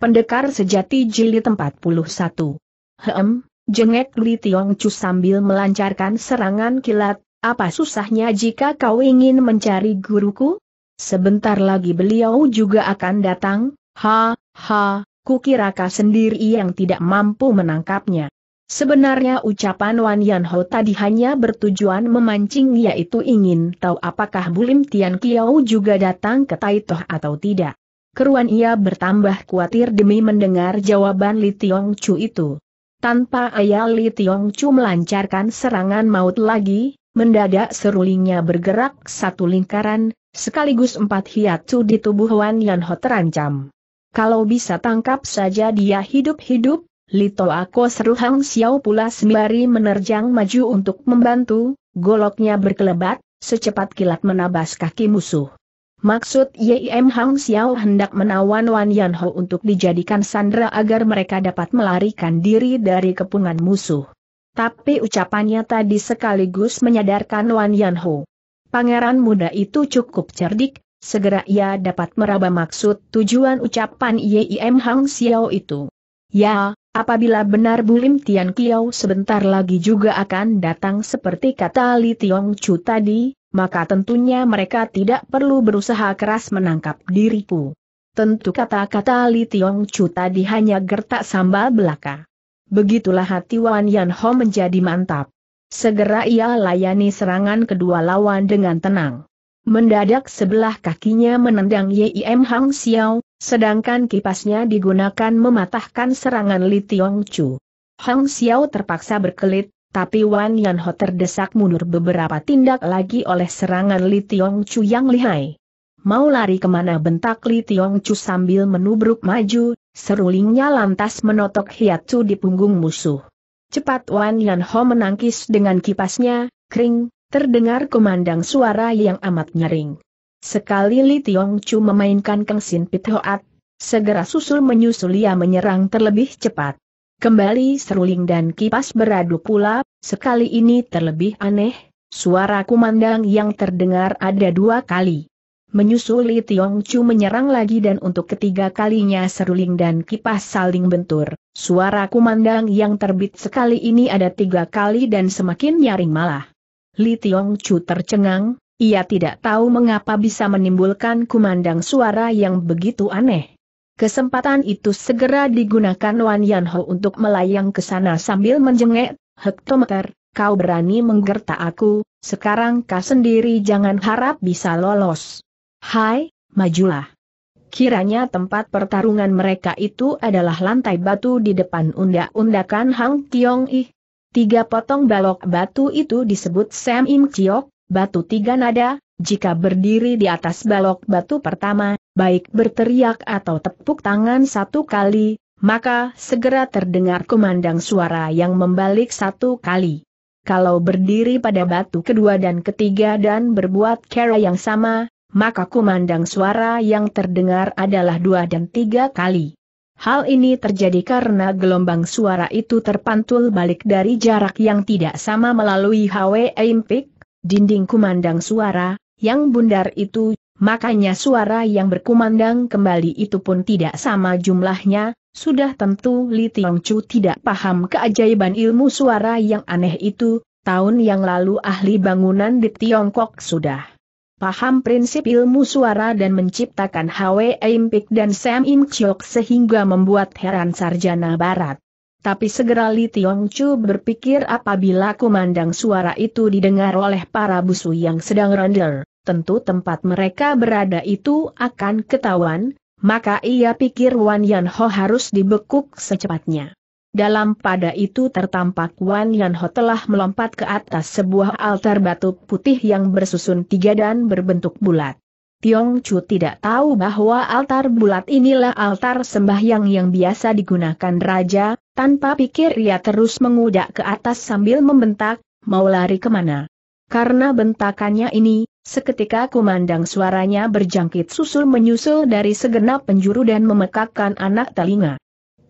Pendekar sejati jilid 41. Hem, jengek Li Tiong Chu sambil melancarkan serangan kilat, apa susahnya jika kau ingin mencari guruku? Sebentar lagi beliau juga akan datang, ha, ha, kukiraka sendiri yang tidak mampu menangkapnya. Sebenarnya ucapan Wan Yan tadi hanya bertujuan memancing yaitu ingin tahu apakah Bulim Tian Kiao juga datang ke Taitoh atau tidak keruan ia bertambah khawatir demi mendengar jawaban Li Tiong Chu itu. Tanpa ayah Li Tiong Chu melancarkan serangan maut lagi, mendadak serulingnya bergerak satu lingkaran, sekaligus empat hiatus di tubuh Wan Yan Ho terancam. Kalau bisa tangkap saja dia hidup-hidup, Li Ako seru Hang Xiao pula sembari menerjang maju untuk membantu, goloknya berkelebat, secepat kilat menabas kaki musuh. Maksud Yim Hang Xiao hendak menawan Wan Yan Ho untuk dijadikan sandera agar mereka dapat melarikan diri dari kepungan musuh. Tapi ucapannya tadi sekaligus menyadarkan Wan Yan Ho. Pangeran muda itu cukup cerdik, segera ia dapat meraba maksud tujuan ucapan Yim Hang Xiao itu. Ya, apabila benar Bulim Tian Kiao sebentar lagi juga akan datang seperti kata Li Tiong Chu tadi, maka tentunya mereka tidak perlu berusaha keras menangkap diriku. Tentu kata-kata Li Tiong Chu tadi hanya gertak sambal belaka. Begitulah hati Wan Yan Ho menjadi mantap. Segera ia layani serangan kedua lawan dengan tenang. Mendadak sebelah kakinya menendang Yim Hang Xiao, sedangkan kipasnya digunakan mematahkan serangan Li Tiong Chu. Hang Xiao terpaksa berkelit, tapi Wan Yanho terdesak mundur beberapa tindak lagi oleh serangan Li Tiong Chu yang lihai. Mau lari kemana bentak Li Tiong Chu sambil menubruk maju, serulingnya lantas menotok hiat Chu di punggung musuh. Cepat Wan Yanho menangkis dengan kipasnya, kring, terdengar komandang suara yang amat nyering. Sekali Li Tiong Chu memainkan Kengsin hoat, segera susul menyusul ia menyerang terlebih cepat. Kembali seruling dan kipas beradu pula, sekali ini terlebih aneh, suara kumandang yang terdengar ada dua kali. Menyusul Menyusuli Tiong Chu menyerang lagi dan untuk ketiga kalinya seruling dan kipas saling bentur. Suara kumandang yang terbit sekali ini ada tiga kali dan semakin nyaring malah. Li Tiong Chu tercengang, ia tidak tahu mengapa bisa menimbulkan kumandang suara yang begitu aneh. Kesempatan itu segera digunakan Wan Yanho untuk melayang ke sana sambil menjengek, hektometer, kau berani menggerta aku, sekarang kau sendiri jangan harap bisa lolos. Hai, majulah. Kiranya tempat pertarungan mereka itu adalah lantai batu di depan undak-undakan Hang Tiong Ih. Tiga potong balok batu itu disebut Sam Im Chiok, batu tiga nada, jika berdiri di atas balok batu pertama, baik berteriak atau tepuk tangan satu kali, maka segera terdengar kumandang suara yang membalik satu kali. Kalau berdiri pada batu kedua dan ketiga dan berbuat cara yang sama, maka kumandang suara yang terdengar adalah dua dan tiga kali. Hal ini terjadi karena gelombang suara itu terpantul balik dari jarak yang tidak sama melalui HW Impik, dinding kumandang suara, yang bundar itu Makanya suara yang berkumandang kembali itu pun tidak sama jumlahnya, sudah tentu Li Tiong Chu tidak paham keajaiban ilmu suara yang aneh itu, tahun yang lalu ahli bangunan di Tiongkok sudah paham prinsip ilmu suara dan menciptakan Hwe Pik dan Sam Im Chok sehingga membuat heran sarjana barat. Tapi segera Li Tiong Chu berpikir apabila kumandang suara itu didengar oleh para busu yang sedang render tentu tempat mereka berada itu akan ketahuan, maka ia pikir Wan Yan Ho harus dibekuk secepatnya. Dalam pada itu tertampak Wan Yan Ho telah melompat ke atas sebuah altar batu putih yang bersusun tiga dan berbentuk bulat. Tiong Chu tidak tahu bahwa altar bulat inilah altar sembahyang yang biasa digunakan raja, tanpa pikir ia terus mengudak ke atas sambil membentak, mau lari kemana. Karena bentakannya ini, Seketika kumandang suaranya berjangkit susul menyusul dari segenap penjuru dan memekakkan anak telinga.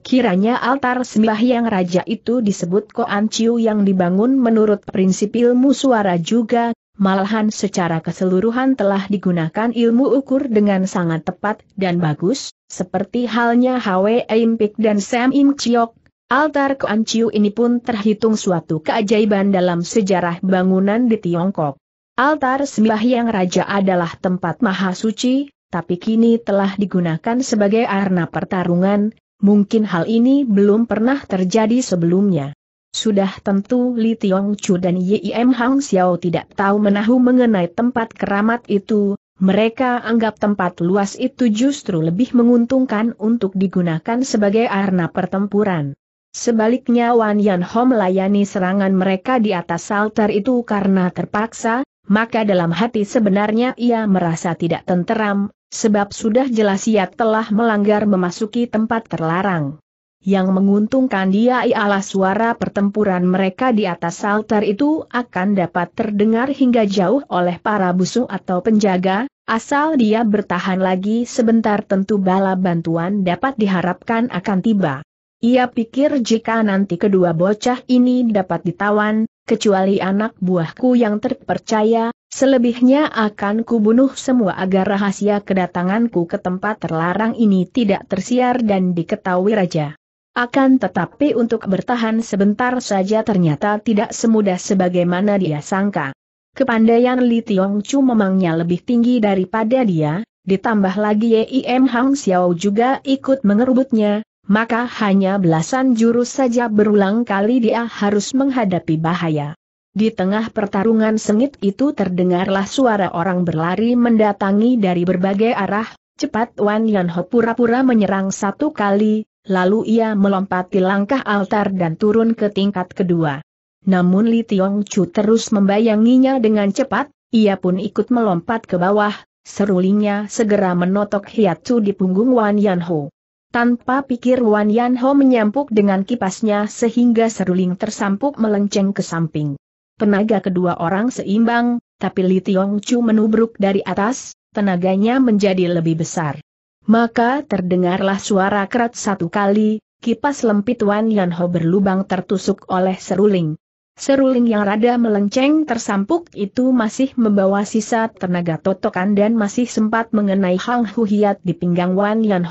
Kiranya altar yang raja itu disebut Koan Ciu yang dibangun menurut prinsip ilmu suara juga, malahan secara keseluruhan telah digunakan ilmu ukur dengan sangat tepat dan bagus, seperti halnya Hwe Im Pik dan Sam Im Chiok. Altar Koan Ciu ini pun terhitung suatu keajaiban dalam sejarah bangunan di Tiongkok. Altar sembahyang raja adalah tempat maha suci, tapi kini telah digunakan sebagai arena pertarungan, mungkin hal ini belum pernah terjadi sebelumnya. Sudah tentu Li Tiong Chu dan Yim Hang Xiao tidak tahu menahu mengenai tempat keramat itu, mereka anggap tempat luas itu justru lebih menguntungkan untuk digunakan sebagai arena pertempuran. Sebaliknya Wan Yan Hong melayani serangan mereka di atas altar itu karena terpaksa, maka dalam hati sebenarnya ia merasa tidak tenteram, sebab sudah jelas ia telah melanggar memasuki tempat terlarang. Yang menguntungkan dia ialah suara pertempuran mereka di atas altar itu akan dapat terdengar hingga jauh oleh para busung atau penjaga, asal dia bertahan lagi sebentar tentu bala bantuan dapat diharapkan akan tiba. Ia pikir jika nanti kedua bocah ini dapat ditawan, kecuali anak buahku yang terpercaya, selebihnya akan kubunuh semua agar rahasia kedatanganku ke tempat terlarang ini tidak tersiar dan diketahui raja. Akan tetapi untuk bertahan sebentar saja ternyata tidak semudah sebagaimana dia sangka. Kepandaian Li Tiong Chu memangnya lebih tinggi daripada dia, ditambah lagi Yim Hang Xiao juga ikut mengerubutnya, maka hanya belasan jurus saja berulang kali dia harus menghadapi bahaya. Di tengah pertarungan sengit itu terdengarlah suara orang berlari mendatangi dari berbagai arah, cepat Wan Yanho pura-pura menyerang satu kali, lalu ia melompati langkah altar dan turun ke tingkat kedua. Namun Li Tiong Chu terus membayanginya dengan cepat, ia pun ikut melompat ke bawah, serulingnya segera menotok hiatu di punggung Wan Yanho. Tanpa pikir Wan Yan Ho menyampuk dengan kipasnya sehingga seruling tersampuk melenceng ke samping. Tenaga kedua orang seimbang, tapi Li Tiong Chu menubruk dari atas, tenaganya menjadi lebih besar. Maka terdengarlah suara kerat satu kali, kipas lempit Wan Yan berlubang tertusuk oleh seruling. Seruling yang rada melenceng tersampuk itu masih membawa sisa tenaga totokan dan masih sempat mengenai Hang Huhiat di pinggang Wan Yan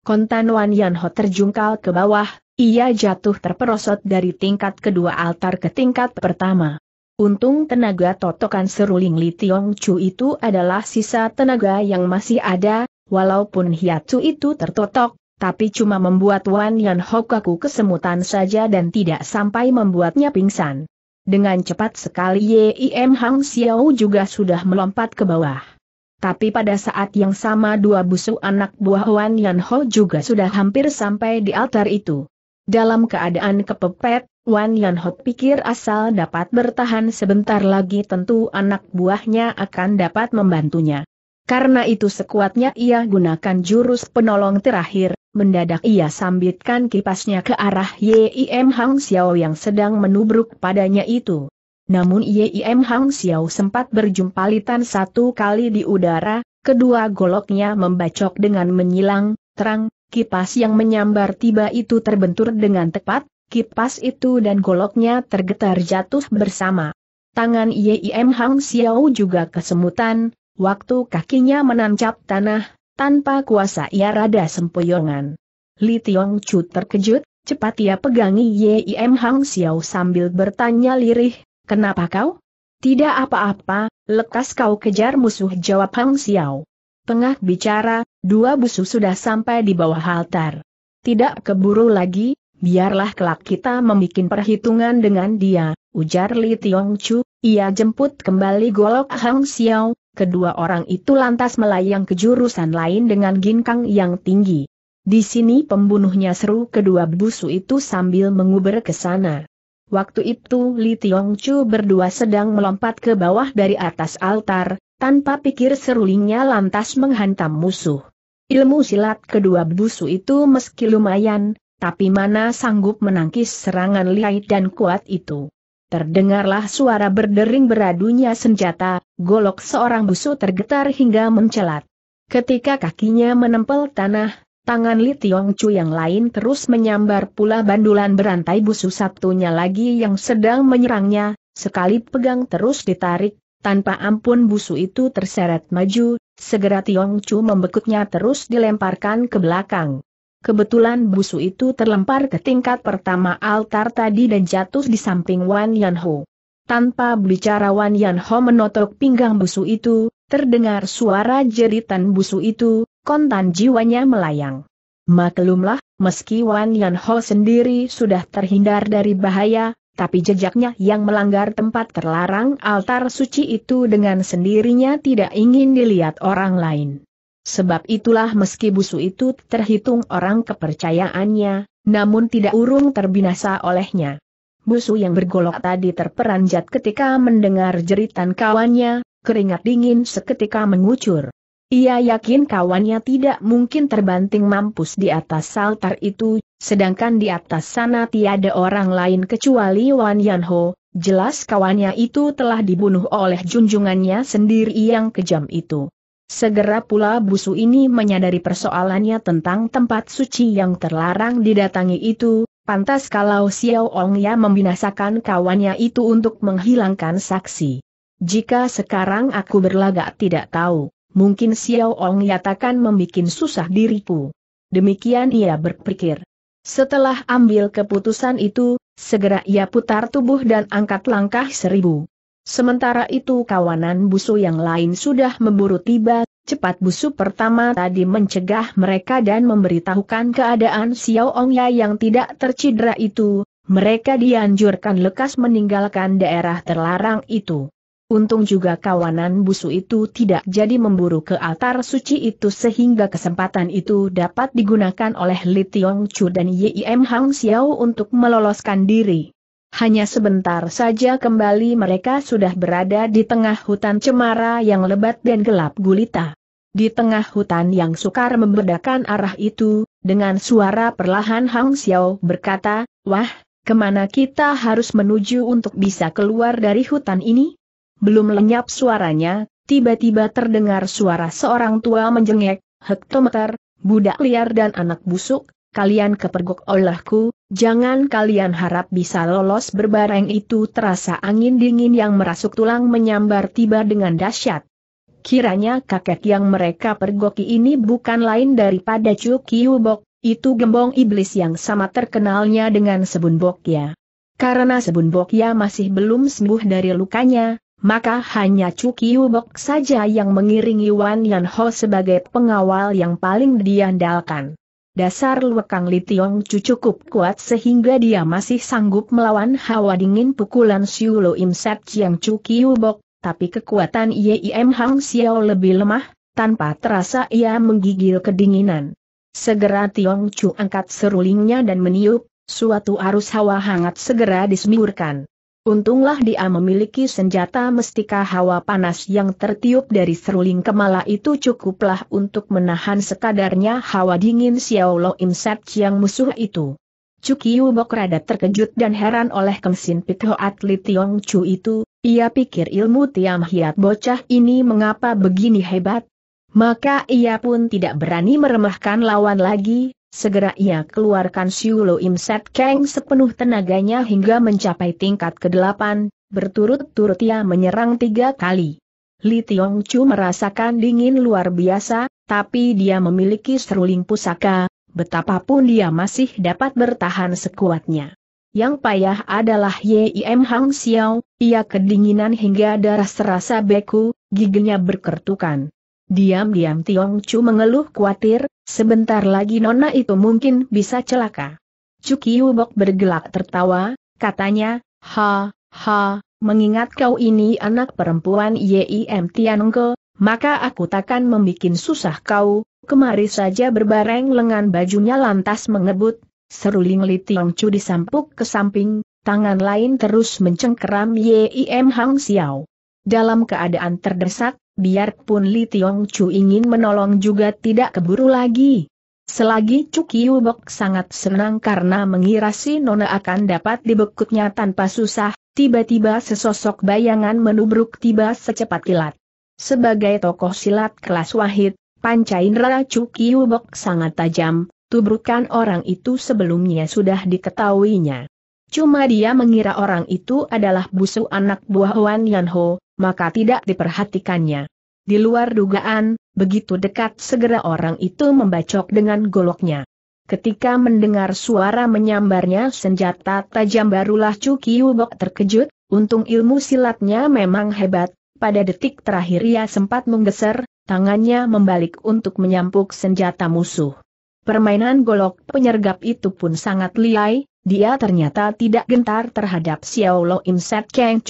Kontan Wan Yanho terjungkal ke bawah, ia jatuh terperosot dari tingkat kedua altar ke tingkat pertama. Untung tenaga totokan seruling Li Tiong Chu itu adalah sisa tenaga yang masih ada, walaupun hiatsu itu tertotok, tapi cuma membuat Wan Yan kaku kesemutan saja dan tidak sampai membuatnya pingsan. Dengan cepat sekali Yim Hang Xiao juga sudah melompat ke bawah. Tapi pada saat yang sama dua busu anak buah Wan Yan Ho juga sudah hampir sampai di altar itu. Dalam keadaan kepepet, Wan Yan Ho pikir asal dapat bertahan sebentar lagi tentu anak buahnya akan dapat membantunya. Karena itu sekuatnya ia gunakan jurus penolong terakhir, mendadak ia sambitkan kipasnya ke arah Yim Hang Xiao yang sedang menubruk padanya itu. Namun Yim Hang Xiao sempat berjumpa litan satu kali di udara, kedua goloknya membacok dengan menyilang, terang, kipas yang menyambar tiba itu terbentur dengan tepat, kipas itu dan goloknya tergetar jatuh bersama. Tangan Yim Hang Xiao juga kesemutan, waktu kakinya menancap tanah, tanpa kuasa ia rada sempoyongan. Li Tiong Chu terkejut, cepat ia pegangi Yim Hang Xiao sambil bertanya lirih, Kenapa kau? Tidak apa-apa, lekas kau kejar musuh jawab Hang Xiao. Tengah bicara, dua busu sudah sampai di bawah altar. Tidak keburu lagi, biarlah kelak kita membuat perhitungan dengan dia, ujar Li Tiong Chu, ia jemput kembali golok Hang Xiao, kedua orang itu lantas melayang ke jurusan lain dengan ginkang yang tinggi. Di sini pembunuhnya seru kedua busu itu sambil menguber ke sana. Waktu itu Li Tiong Chu berdua sedang melompat ke bawah dari atas altar, tanpa pikir serulingnya lantas menghantam musuh. Ilmu silat kedua busu itu meski lumayan, tapi mana sanggup menangkis serangan lihai dan kuat itu. Terdengarlah suara berdering beradunya senjata, golok seorang busu tergetar hingga mencelat. Ketika kakinya menempel tanah, Tangan Li Tiong Chu yang lain terus menyambar pula bandulan berantai busu satunya lagi yang sedang menyerangnya, sekali pegang terus ditarik, tanpa ampun busu itu terseret maju, segera Tiong Chu membekuknya terus dilemparkan ke belakang. Kebetulan busu itu terlempar ke tingkat pertama altar tadi dan jatuh di samping Wan Yanhu. Tanpa bicara Wan Yanhu menotok pinggang busu itu, terdengar suara jeritan busu itu, kontan jiwanya melayang. Maklumlah, meski Wan Yan Ho sendiri sudah terhindar dari bahaya, tapi jejaknya yang melanggar tempat terlarang altar suci itu dengan sendirinya tidak ingin dilihat orang lain. Sebab itulah meski busu itu terhitung orang kepercayaannya, namun tidak urung terbinasa olehnya. Busu yang bergolok tadi terperanjat ketika mendengar jeritan kawannya, keringat dingin seketika mengucur. Ia yakin kawannya tidak mungkin terbanting mampus di atas saltar itu, sedangkan di atas sana tiada orang lain kecuali Wan Yanho, jelas kawannya itu telah dibunuh oleh junjungannya sendiri yang kejam itu. Segera pula busu ini menyadari persoalannya tentang tempat suci yang terlarang didatangi itu, pantas kalau Xiao Ongya membinasakan kawannya itu untuk menghilangkan saksi. Jika sekarang aku berlagak tidak tahu mungkin Xiao Ong nyatakan membuat susah diriku. Demikian ia berpikir. Setelah ambil keputusan itu, segera ia putar tubuh dan angkat langkah seribu. Sementara itu kawanan busu yang lain sudah memburu tiba, cepat busu pertama tadi mencegah mereka dan memberitahukan keadaan Xiao Ong Ya yang tidak tercidra itu, mereka dianjurkan lekas meninggalkan daerah terlarang itu. Untung juga kawanan busu itu tidak jadi memburu ke altar suci itu sehingga kesempatan itu dapat digunakan oleh Li Tiong Chu dan Yim Hang Xiao untuk meloloskan diri. Hanya sebentar saja kembali mereka sudah berada di tengah hutan cemara yang lebat dan gelap gulita. Di tengah hutan yang sukar membedakan arah itu, dengan suara perlahan Hang Xiao berkata, Wah, kemana kita harus menuju untuk bisa keluar dari hutan ini? Belum lenyap suaranya, tiba-tiba terdengar suara seorang tua menjengek, hektometer, budak liar dan anak busuk, kalian kepergok olehku, jangan kalian harap bisa lolos berbareng itu terasa angin dingin yang merasuk tulang menyambar tiba dengan dahsyat. Kiranya kakek yang mereka pergoki ini bukan lain daripada Chu Kyubok, itu gembong iblis yang sama terkenalnya dengan Sebun Bokya. Karena Sebun Bokya masih belum sembuh dari lukanya, maka hanya Chu Bok saja yang mengiringi Wan Yan Ho sebagai pengawal yang paling diandalkan. Dasar Luekang Litiong Chu cukup kuat sehingga dia masih sanggup melawan hawa dingin pukulan Siu Lo Im Set Chiang Chu Bok, tapi kekuatan Yim Hang Xiao lebih lemah, tanpa terasa ia menggigil kedinginan. Segera Tiong Chu angkat serulingnya dan meniup, suatu arus hawa hangat segera disemburkan. Untunglah dia memiliki senjata mestika hawa panas yang tertiup dari seruling kemala itu cukuplah untuk menahan sekadarnya hawa dingin Xiao Lo Im Sat yang musuh itu. Cukiu Bok rada terkejut dan heran oleh kemsin Pikho Atli Tiong Chu itu, ia pikir ilmu Tiam Hiat bocah ini mengapa begini hebat. Maka ia pun tidak berani meremehkan lawan lagi, Segera ia keluarkan Siulo Imset Set Kang sepenuh tenaganya hingga mencapai tingkat ke-8, berturut-turut ia menyerang tiga kali. Li Tiong Chu merasakan dingin luar biasa, tapi dia memiliki seruling pusaka, betapapun dia masih dapat bertahan sekuatnya. Yang payah adalah Yim Hang Xiao, ia kedinginan hingga darah serasa beku, giginya berkertukan. Diam-diam Tiong Chu mengeluh khawatir, sebentar lagi nona itu mungkin bisa celaka. Cuki Bok bergelak tertawa, katanya, ha, ha, mengingat kau ini anak perempuan Yim Tianengke, maka aku takkan membuat susah kau, kemari saja berbareng lengan bajunya lantas mengebut, seruling Li Tiong Chu disampuk ke samping, tangan lain terus mencengkeram Yim Hang Xiao. Dalam keadaan terdesak, biarpun Li Tiong Chu ingin menolong juga tidak keburu lagi. Selagi Cukiu Bok sangat senang karena mengira si Nona akan dapat dibekuknya tanpa susah, tiba-tiba sesosok bayangan menubruk tiba secepat kilat. Sebagai tokoh silat kelas wahid, panca indera Cukiu Bok sangat tajam, tubrukan orang itu sebelumnya sudah diketahuinya. Cuma dia mengira orang itu adalah busu anak buah Wan Yanho, maka tidak diperhatikannya. Di luar dugaan, begitu dekat segera orang itu membacok dengan goloknya. Ketika mendengar suara menyambarnya senjata tajam barulah Cuki Ubok terkejut, untung ilmu silatnya memang hebat, pada detik terakhir ia sempat menggeser, tangannya membalik untuk menyampuk senjata musuh. Permainan golok penyergap itu pun sangat liai, dia ternyata tidak gentar terhadap Xiao Lo Im Set Kang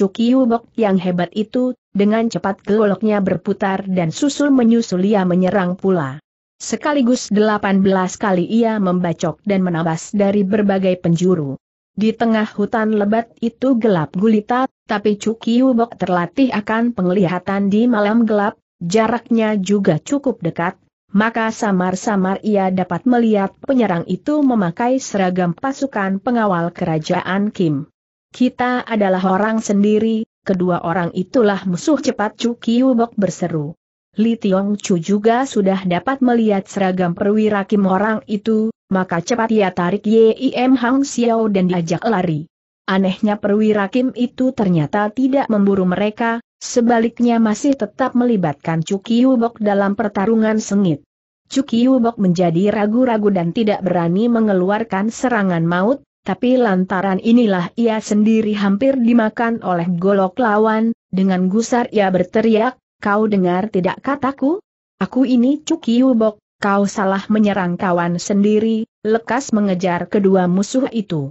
yang hebat itu, dengan cepat goloknya berputar dan susul menyusul ia menyerang pula. Sekaligus 18 kali ia membacok dan menabas dari berbagai penjuru. Di tengah hutan lebat itu gelap gulita, tapi Cuki Hubok terlatih akan penglihatan di malam gelap, jaraknya juga cukup dekat, maka samar-samar ia dapat melihat penyerang itu memakai seragam pasukan pengawal kerajaan Kim. Kita adalah orang sendiri, kedua orang itulah musuh cepat Chu Kiubok berseru. Li Tiong Chu juga sudah dapat melihat seragam perwira Kim orang itu, maka cepat ia tarik Yim Hang Xiao dan diajak lari. Anehnya perwira Kim itu ternyata tidak memburu mereka, sebaliknya masih tetap melibatkan Cuki Hubok dalam pertarungan sengit. Cuki Hubok menjadi ragu-ragu dan tidak berani mengeluarkan serangan maut, tapi lantaran inilah ia sendiri hampir dimakan oleh golok lawan, dengan gusar ia berteriak, kau dengar tidak kataku? Aku ini Cuki Hubok, kau salah menyerang kawan sendiri, lekas mengejar kedua musuh itu.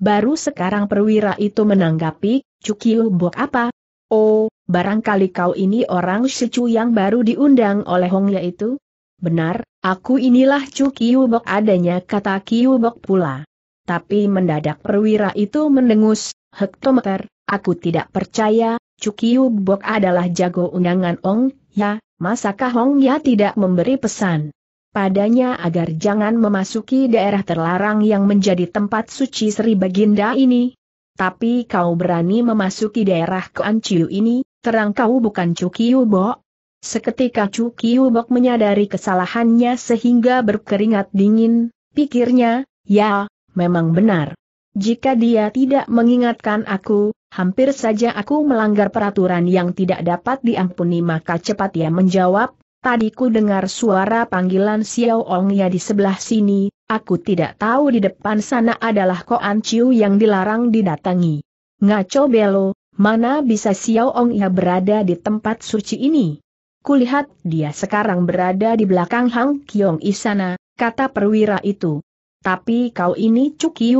Baru sekarang perwira itu menanggapi, Cukiu Bok apa? Oh, barangkali kau ini orang secu yang baru diundang oleh Hong Ya itu? Benar, aku inilah Cukiu Bok adanya kata Kiu Bok pula. Tapi mendadak perwira itu mendengus, hektometer, aku tidak percaya, Cukiu Bok adalah jago undangan Ong Ya, masakah Hong Ya tidak memberi pesan? padanya agar jangan memasuki daerah terlarang yang menjadi tempat suci Sri Baginda ini. Tapi kau berani memasuki daerah Kuanciu ini, terang kau bukan Cukiu Bok. Seketika Cukiu Bok menyadari kesalahannya sehingga berkeringat dingin, pikirnya, ya, memang benar. Jika dia tidak mengingatkan aku, hampir saja aku melanggar peraturan yang tidak dapat diampuni maka cepat ia menjawab, Tadi ku dengar suara panggilan Xiao Ong ya di sebelah sini, aku tidak tahu di depan sana adalah Koan Chiu yang dilarang didatangi. Ngaco Belo, mana bisa Xiao Ong ya berada di tempat suci ini? Kulihat dia sekarang berada di belakang Hang Kiong Isana, kata perwira itu. Tapi kau ini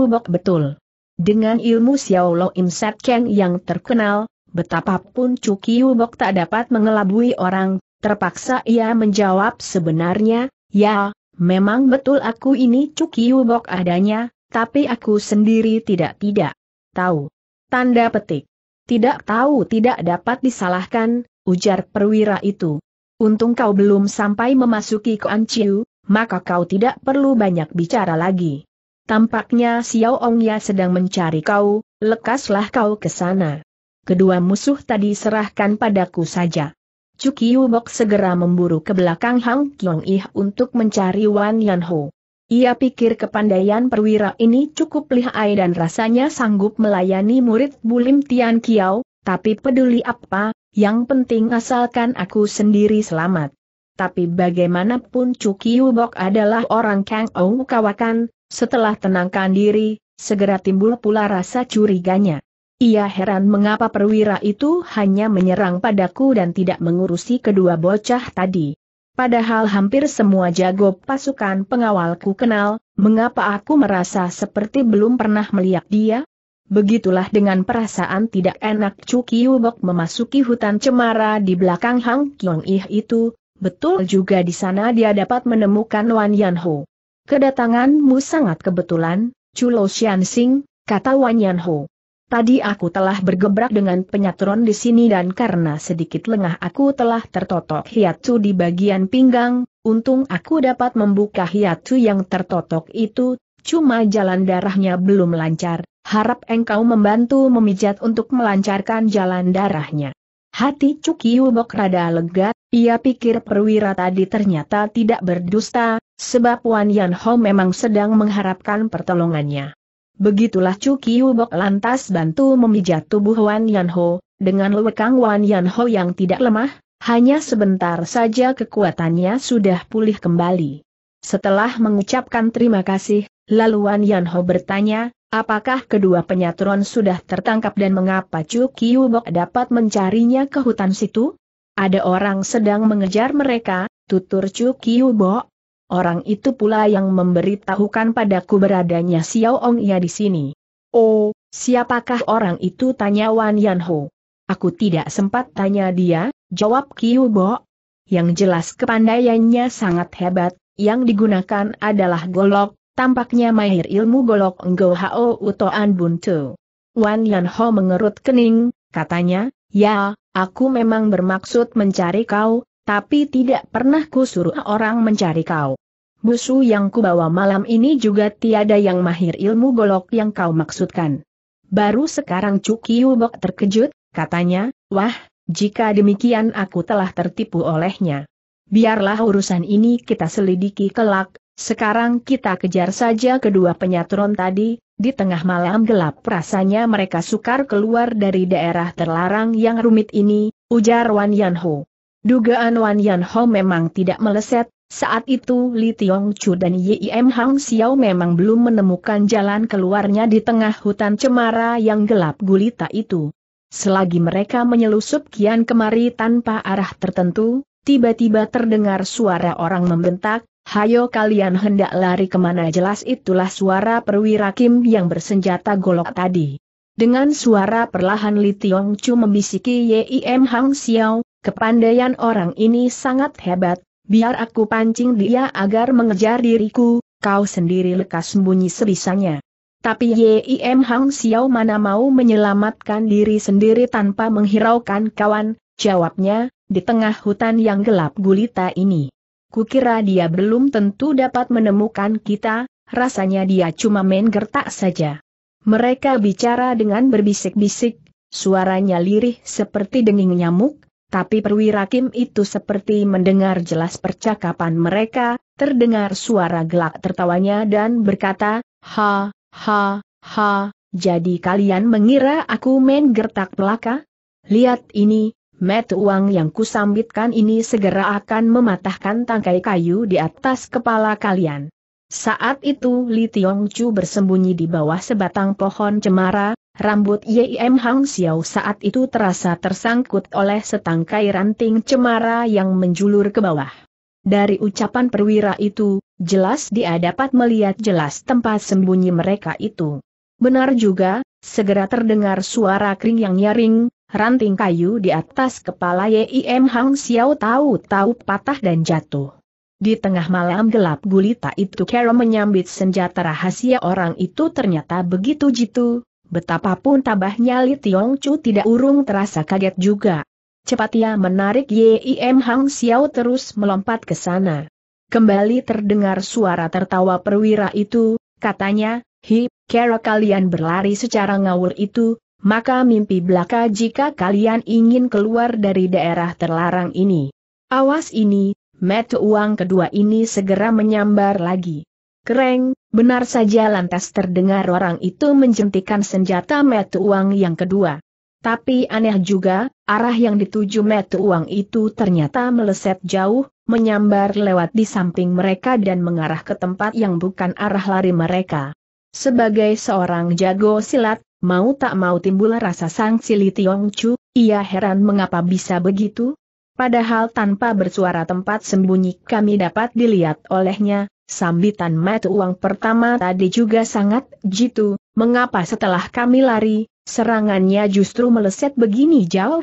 Bok betul. Dengan ilmu Xiao Lo Im Set Keng yang terkenal, betapapun Cukiu Bok tak dapat mengelabui orang Terpaksa ia menjawab sebenarnya, ya, memang betul aku ini bok adanya, tapi aku sendiri tidak-tidak. Tahu. Tanda petik. Tidak tahu tidak dapat disalahkan, ujar perwira itu. Untung kau belum sampai memasuki Kuan Chiu, maka kau tidak perlu banyak bicara lagi. Tampaknya Xiao Ya sedang mencari kau, lekaslah kau ke sana. Kedua musuh tadi serahkan padaku saja. Cukiu Bok segera memburu ke belakang Hang Kyong Ih untuk mencari Wan Yan Ho. Ia pikir kepandaian perwira ini cukup lihai dan rasanya sanggup melayani murid Bulim Tian Kiao, tapi peduli apa, yang penting asalkan aku sendiri selamat. Tapi bagaimanapun Cukiu Bok adalah orang Kang Ou kawakan, setelah tenangkan diri, segera timbul pula rasa curiganya. Ia heran mengapa perwira itu hanya menyerang padaku dan tidak mengurusi kedua bocah tadi. Padahal hampir semua jago pasukan pengawalku kenal, mengapa aku merasa seperti belum pernah melihat dia? Begitulah dengan perasaan tidak enak Cuki Yubok memasuki hutan cemara di belakang Hang Kiong Ih itu, betul juga di sana dia dapat menemukan Wan Yan Ho. Kedatanganmu sangat kebetulan, Chulo Xian Sing, kata Wan Yan Ho. Tadi aku telah bergebrak dengan penyatron di sini dan karena sedikit lengah aku telah tertotok hiatu di bagian pinggang, untung aku dapat membuka hiatu yang tertotok itu, cuma jalan darahnya belum lancar, harap engkau membantu memijat untuk melancarkan jalan darahnya. Hati Cukiu Bok rada lega, ia pikir perwira tadi ternyata tidak berdusta, sebab Wan Yan Ho memang sedang mengharapkan pertolongannya. Begitulah Cuki bok lantas bantu memijat tubuh Wan Yanho, dengan lewekang Wan Yanho yang tidak lemah, hanya sebentar saja kekuatannya sudah pulih kembali. Setelah mengucapkan terima kasih, lalu Wan Yanho bertanya, apakah kedua penyatron sudah tertangkap dan mengapa Cuki bok dapat mencarinya ke hutan situ? Ada orang sedang mengejar mereka, tutur Cuki bok Orang itu pula yang memberitahukan padaku beradanya Xiao Ong Ya di sini. Oh, siapakah orang itu? Tanya Wan Yan Aku tidak sempat tanya dia, jawab Qiu Bo. Yang jelas kepandaiannya sangat hebat, yang digunakan adalah golok, tampaknya mahir ilmu golok Ngo Hao Utoan Buntu. Wan Yan mengerut kening, katanya, ya, aku memang bermaksud mencari kau, tapi tidak pernah kusuruh orang mencari kau. Busu yang kubawa malam ini juga tiada yang mahir ilmu golok yang kau maksudkan. Baru sekarang Cukiubok terkejut, katanya, wah, jika demikian aku telah tertipu olehnya. Biarlah urusan ini kita selidiki kelak, sekarang kita kejar saja kedua penyatron tadi, di tengah malam gelap rasanya mereka sukar keluar dari daerah terlarang yang rumit ini, ujar Wan Yanho. Dugaan Wan Yan Ho memang tidak meleset, saat itu Li Tiong Chu dan Yim Hang Xiao memang belum menemukan jalan keluarnya di tengah hutan cemara yang gelap gulita itu. Selagi mereka menyelusup kian kemari tanpa arah tertentu, tiba-tiba terdengar suara orang membentak, Hayo kalian hendak lari kemana jelas itulah suara perwira Kim yang bersenjata golok tadi. Dengan suara perlahan Li Tiong Chu membisiki Yim Hang Xiao, Kepandaian orang ini sangat hebat, biar aku pancing dia agar mengejar diriku, kau sendiri lekas sembunyi sebisanya. Tapi Yim Hang Xiao mana mau menyelamatkan diri sendiri tanpa menghiraukan kawan, jawabnya, di tengah hutan yang gelap gulita ini. Kukira dia belum tentu dapat menemukan kita, rasanya dia cuma main gertak saja. Mereka bicara dengan berbisik-bisik, suaranya lirih seperti denging nyamuk, tapi perwira Kim itu seperti mendengar jelas percakapan mereka, terdengar suara gelak tertawanya dan berkata, Ha, ha, ha, jadi kalian mengira aku main gertak belaka? Lihat ini, met uang yang kusambitkan ini segera akan mematahkan tangkai kayu di atas kepala kalian. Saat itu Li Tiong Chu bersembunyi di bawah sebatang pohon cemara, Rambut Yim Hang Xiao saat itu terasa tersangkut oleh setangkai ranting cemara yang menjulur ke bawah. Dari ucapan perwira itu, jelas dia dapat melihat jelas tempat sembunyi mereka itu. Benar juga, segera terdengar suara kering yang nyaring, ranting kayu di atas kepala Yim Hang Xiao tahu-tahu patah dan jatuh. Di tengah malam gelap gulita itu Kero menyambit senjata rahasia orang itu ternyata begitu jitu, Betapapun tabahnya Li Tiong Chu tidak urung terasa kaget juga. Cepat ia menarik Yim Hang Xiao terus melompat ke sana. Kembali terdengar suara tertawa perwira itu, katanya, Hi, kera kalian berlari secara ngawur itu, maka mimpi belaka jika kalian ingin keluar dari daerah terlarang ini. Awas ini, met uang kedua ini segera menyambar lagi. Kereng, benar saja lantas terdengar orang itu menjentikan senjata metu uang yang kedua. Tapi aneh juga, arah yang dituju metu uang itu ternyata meleset jauh, menyambar lewat di samping mereka dan mengarah ke tempat yang bukan arah lari mereka. Sebagai seorang jago silat, mau tak mau timbul rasa sang sangsi Li Chu, ia heran mengapa bisa begitu. Padahal tanpa bersuara tempat sembunyi kami dapat dilihat olehnya, Sambitan mat uang pertama tadi juga sangat jitu, mengapa setelah kami lari, serangannya justru meleset begini jauh?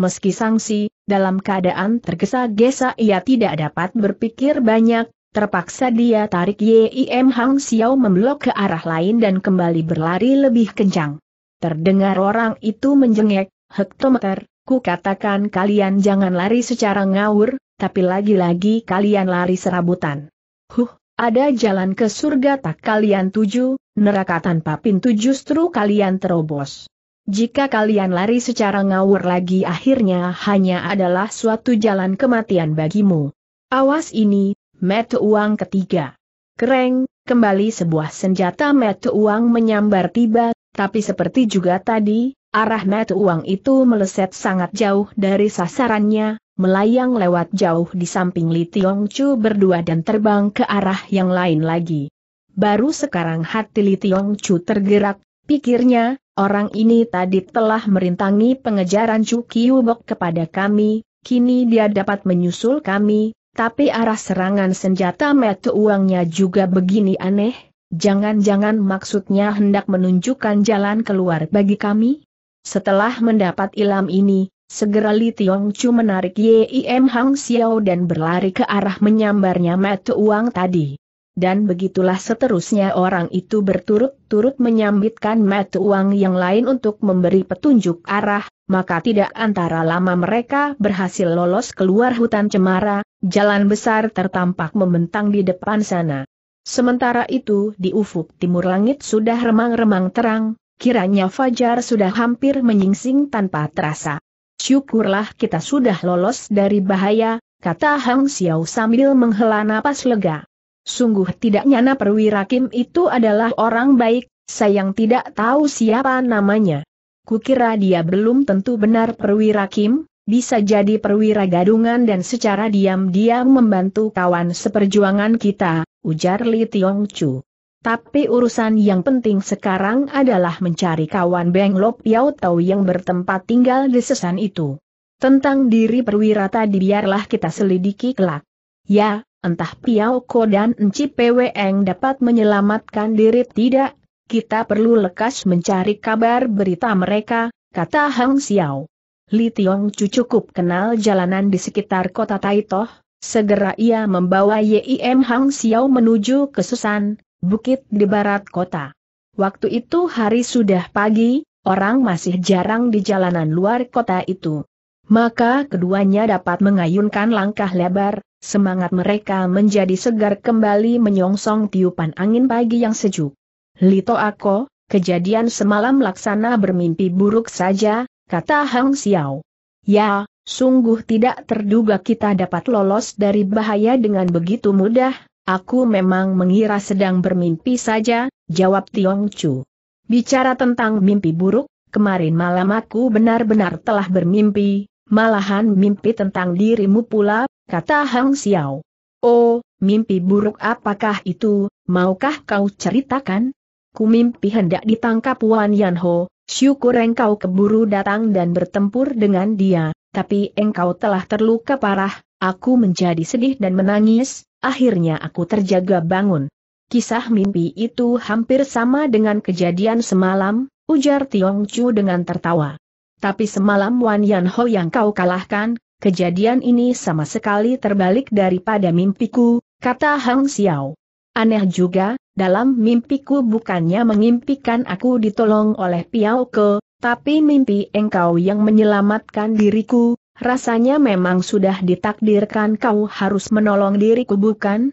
Meski sangsi, dalam keadaan tergesa-gesa ia tidak dapat berpikir banyak, terpaksa dia tarik Yim Hang Xiao memblok ke arah lain dan kembali berlari lebih kencang. Terdengar orang itu menjengek, hektometer, ku katakan kalian jangan lari secara ngawur, tapi lagi-lagi kalian lari serabutan. Huh, ada jalan ke surga tak kalian tuju, neraka tanpa pintu justru kalian terobos. Jika kalian lari secara ngawur lagi akhirnya hanya adalah suatu jalan kematian bagimu. Awas ini, met uang ketiga. Kereng, kembali sebuah senjata met uang menyambar tiba, tapi seperti juga tadi, arah met uang itu meleset sangat jauh dari sasarannya, melayang lewat jauh di samping Li Tiong Chu berdua dan terbang ke arah yang lain lagi. Baru sekarang hati Li Tiong Chu tergerak, pikirnya, orang ini tadi telah merintangi pengejaran Chu Bok kepada kami, kini dia dapat menyusul kami, tapi arah serangan senjata metu uangnya juga begini aneh, jangan-jangan maksudnya hendak menunjukkan jalan keluar bagi kami? Setelah mendapat ilam ini, Segera Li Tiong Chu menarik Yim Hang Xiao dan berlari ke arah menyambarnya mata uang tadi. Dan begitulah seterusnya orang itu berturut-turut menyambitkan mata uang yang lain untuk memberi petunjuk arah, maka tidak antara lama mereka berhasil lolos keluar hutan cemara, jalan besar tertampak membentang di depan sana. Sementara itu di ufuk timur langit sudah remang-remang terang, kiranya fajar sudah hampir menyingsing tanpa terasa syukurlah kita sudah lolos dari bahaya, kata Hang Xiao sambil menghela napas lega. Sungguh tidak nyana perwira Kim itu adalah orang baik, sayang tidak tahu siapa namanya. Kukira dia belum tentu benar perwira Kim, bisa jadi perwira gadungan dan secara diam-diam membantu kawan seperjuangan kita, ujar Li Tiong Chu. Tapi urusan yang penting sekarang adalah mencari kawan Beng Lop Yau Tau yang bertempat tinggal di sesan itu. Tentang diri perwira tadi biarlah kita selidiki kelak. Ya, entah Piao Ko dan Enci Pweng dapat menyelamatkan diri tidak, kita perlu lekas mencari kabar berita mereka, kata Hang Xiao. Li Tiong Chu cukup kenal jalanan di sekitar kota Taitoh, segera ia membawa Yim Hang Xiao menuju ke Susan, bukit di barat kota. Waktu itu hari sudah pagi, orang masih jarang di jalanan luar kota itu. Maka keduanya dapat mengayunkan langkah lebar, semangat mereka menjadi segar kembali menyongsong tiupan angin pagi yang sejuk. Lito Ako, kejadian semalam laksana bermimpi buruk saja, kata Hang Xiao. Ya, sungguh tidak terduga kita dapat lolos dari bahaya dengan begitu mudah, Aku memang mengira sedang bermimpi saja, jawab Tiong Chu. Bicara tentang mimpi buruk, kemarin malam aku benar-benar telah bermimpi, malahan mimpi tentang dirimu pula, kata Hang Xiao. Oh, mimpi buruk apakah itu, maukah kau ceritakan? Ku mimpi hendak ditangkap Wan Yanho, syukur engkau keburu datang dan bertempur dengan dia, tapi engkau telah terluka parah, aku menjadi sedih dan menangis, akhirnya aku terjaga bangun. Kisah mimpi itu hampir sama dengan kejadian semalam, ujar Tiong Chu dengan tertawa. Tapi semalam Wan Yan Ho yang kau kalahkan, kejadian ini sama sekali terbalik daripada mimpiku, kata Hang Xiao. Aneh juga, dalam mimpiku bukannya mengimpikan aku ditolong oleh Piao Ke, tapi mimpi engkau yang menyelamatkan diriku, Rasanya memang sudah ditakdirkan kau harus menolong diriku bukan?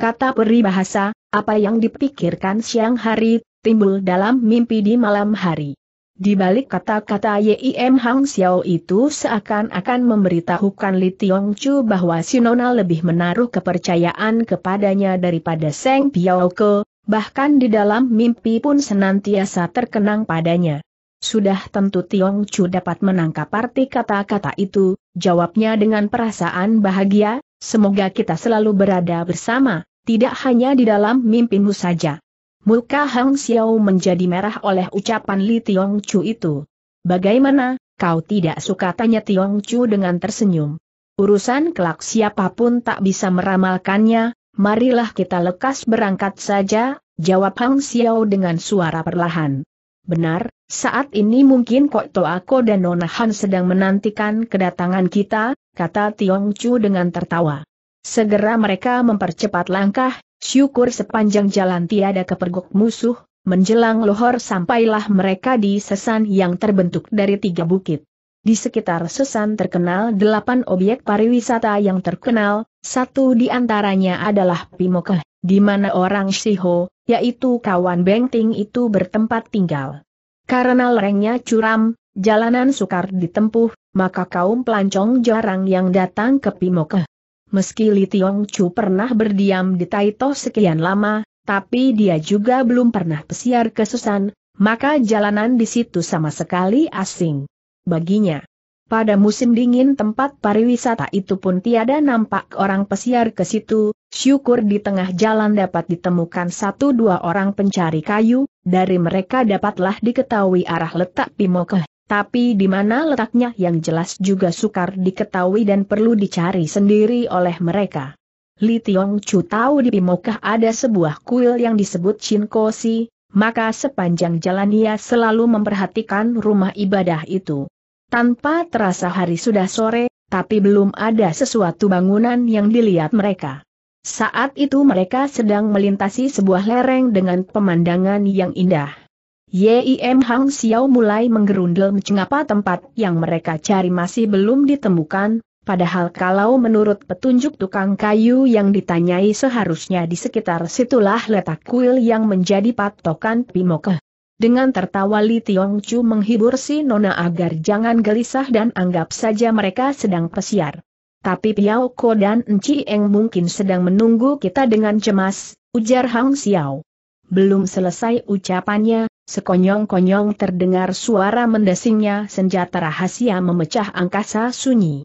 Kata Peri bahasa, apa yang dipikirkan siang hari, timbul dalam mimpi di malam hari. Di balik kata-kata Yim Hang Xiao itu seakan-akan memberitahukan Li Tiong Chu bahwa Sinona lebih menaruh kepercayaan kepadanya daripada Seng Piao Ke, bahkan di dalam mimpi pun senantiasa terkenang padanya. Sudah tentu Tiong Chu dapat menangkap arti kata-kata itu, jawabnya dengan perasaan bahagia, semoga kita selalu berada bersama, tidak hanya di dalam mimpimu saja. Muka Hang Xiao menjadi merah oleh ucapan Li Tiong Chu itu. Bagaimana, kau tidak suka tanya Tiong Chu dengan tersenyum. Urusan kelak siapapun tak bisa meramalkannya, marilah kita lekas berangkat saja, jawab Hang Xiao dengan suara perlahan. Benar, saat ini mungkin Kok Ako dan Nona Han sedang menantikan kedatangan kita, kata Tiong Chu dengan tertawa. Segera mereka mempercepat langkah, syukur sepanjang jalan tiada kepergok musuh, menjelang lohor sampailah mereka di sesan yang terbentuk dari tiga bukit. Di sekitar sesan terkenal delapan objek pariwisata yang terkenal, satu di antaranya adalah Pimokeh di mana orang Siho, yaitu kawan Bengting itu bertempat tinggal. Karena lerengnya curam, jalanan sukar ditempuh, maka kaum pelancong jarang yang datang ke Pimoke. Meski Li Tiong Chu pernah berdiam di Taito sekian lama, tapi dia juga belum pernah pesiar ke Susan, maka jalanan di situ sama sekali asing. Baginya, pada musim dingin tempat pariwisata itu pun tiada nampak orang pesiar ke situ, Syukur di tengah jalan dapat ditemukan satu dua orang pencari kayu, dari mereka dapatlah diketahui arah letak Pimokeh, tapi di mana letaknya yang jelas juga sukar diketahui dan perlu dicari sendiri oleh mereka. Li Tiong Chu tahu di Pimokeh ada sebuah kuil yang disebut Si, maka sepanjang jalan ia selalu memperhatikan rumah ibadah itu. Tanpa terasa hari sudah sore, tapi belum ada sesuatu bangunan yang dilihat mereka. Saat itu mereka sedang melintasi sebuah lereng dengan pemandangan yang indah. Yim Hang Xiao mulai menggerundel mengapa tempat yang mereka cari masih belum ditemukan, padahal kalau menurut petunjuk tukang kayu yang ditanyai seharusnya di sekitar situlah letak kuil yang menjadi patokan Pimoke. Dengan tertawa Li Tiong Chu menghibur si Nona agar jangan gelisah dan anggap saja mereka sedang pesiar. Tapi Piao Ko dan Enci Eng mungkin sedang menunggu kita dengan cemas, ujar Hang Xiao. Belum selesai ucapannya, sekonyong-konyong terdengar suara mendesingnya senjata rahasia memecah angkasa sunyi.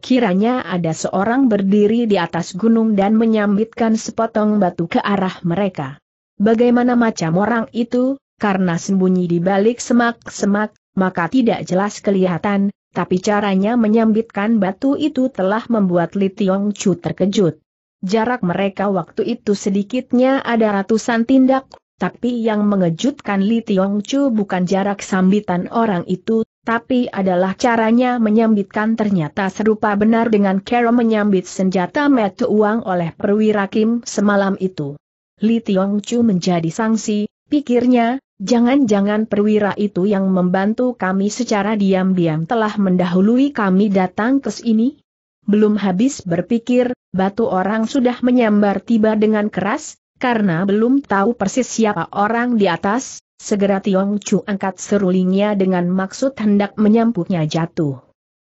Kiranya ada seorang berdiri di atas gunung dan menyambitkan sepotong batu ke arah mereka. Bagaimana macam orang itu, karena sembunyi di balik semak-semak, maka tidak jelas kelihatan, tapi caranya menyambitkan batu itu telah membuat Li Tiong Chu terkejut. Jarak mereka waktu itu sedikitnya ada ratusan tindak, tapi yang mengejutkan Li Tiong Chu bukan jarak sambitan orang itu, tapi adalah caranya menyambitkan ternyata serupa benar dengan Kero menyambit senjata metu uang oleh perwira Kim semalam itu. Li Tiong Chu menjadi sangsi, Pikirnya, jangan-jangan perwira itu yang membantu kami secara diam-diam telah mendahului kami datang ke sini? Belum habis berpikir, batu orang sudah menyambar tiba dengan keras, karena belum tahu persis siapa orang di atas, segera Tiong Chu angkat serulingnya dengan maksud hendak menyampuknya jatuh.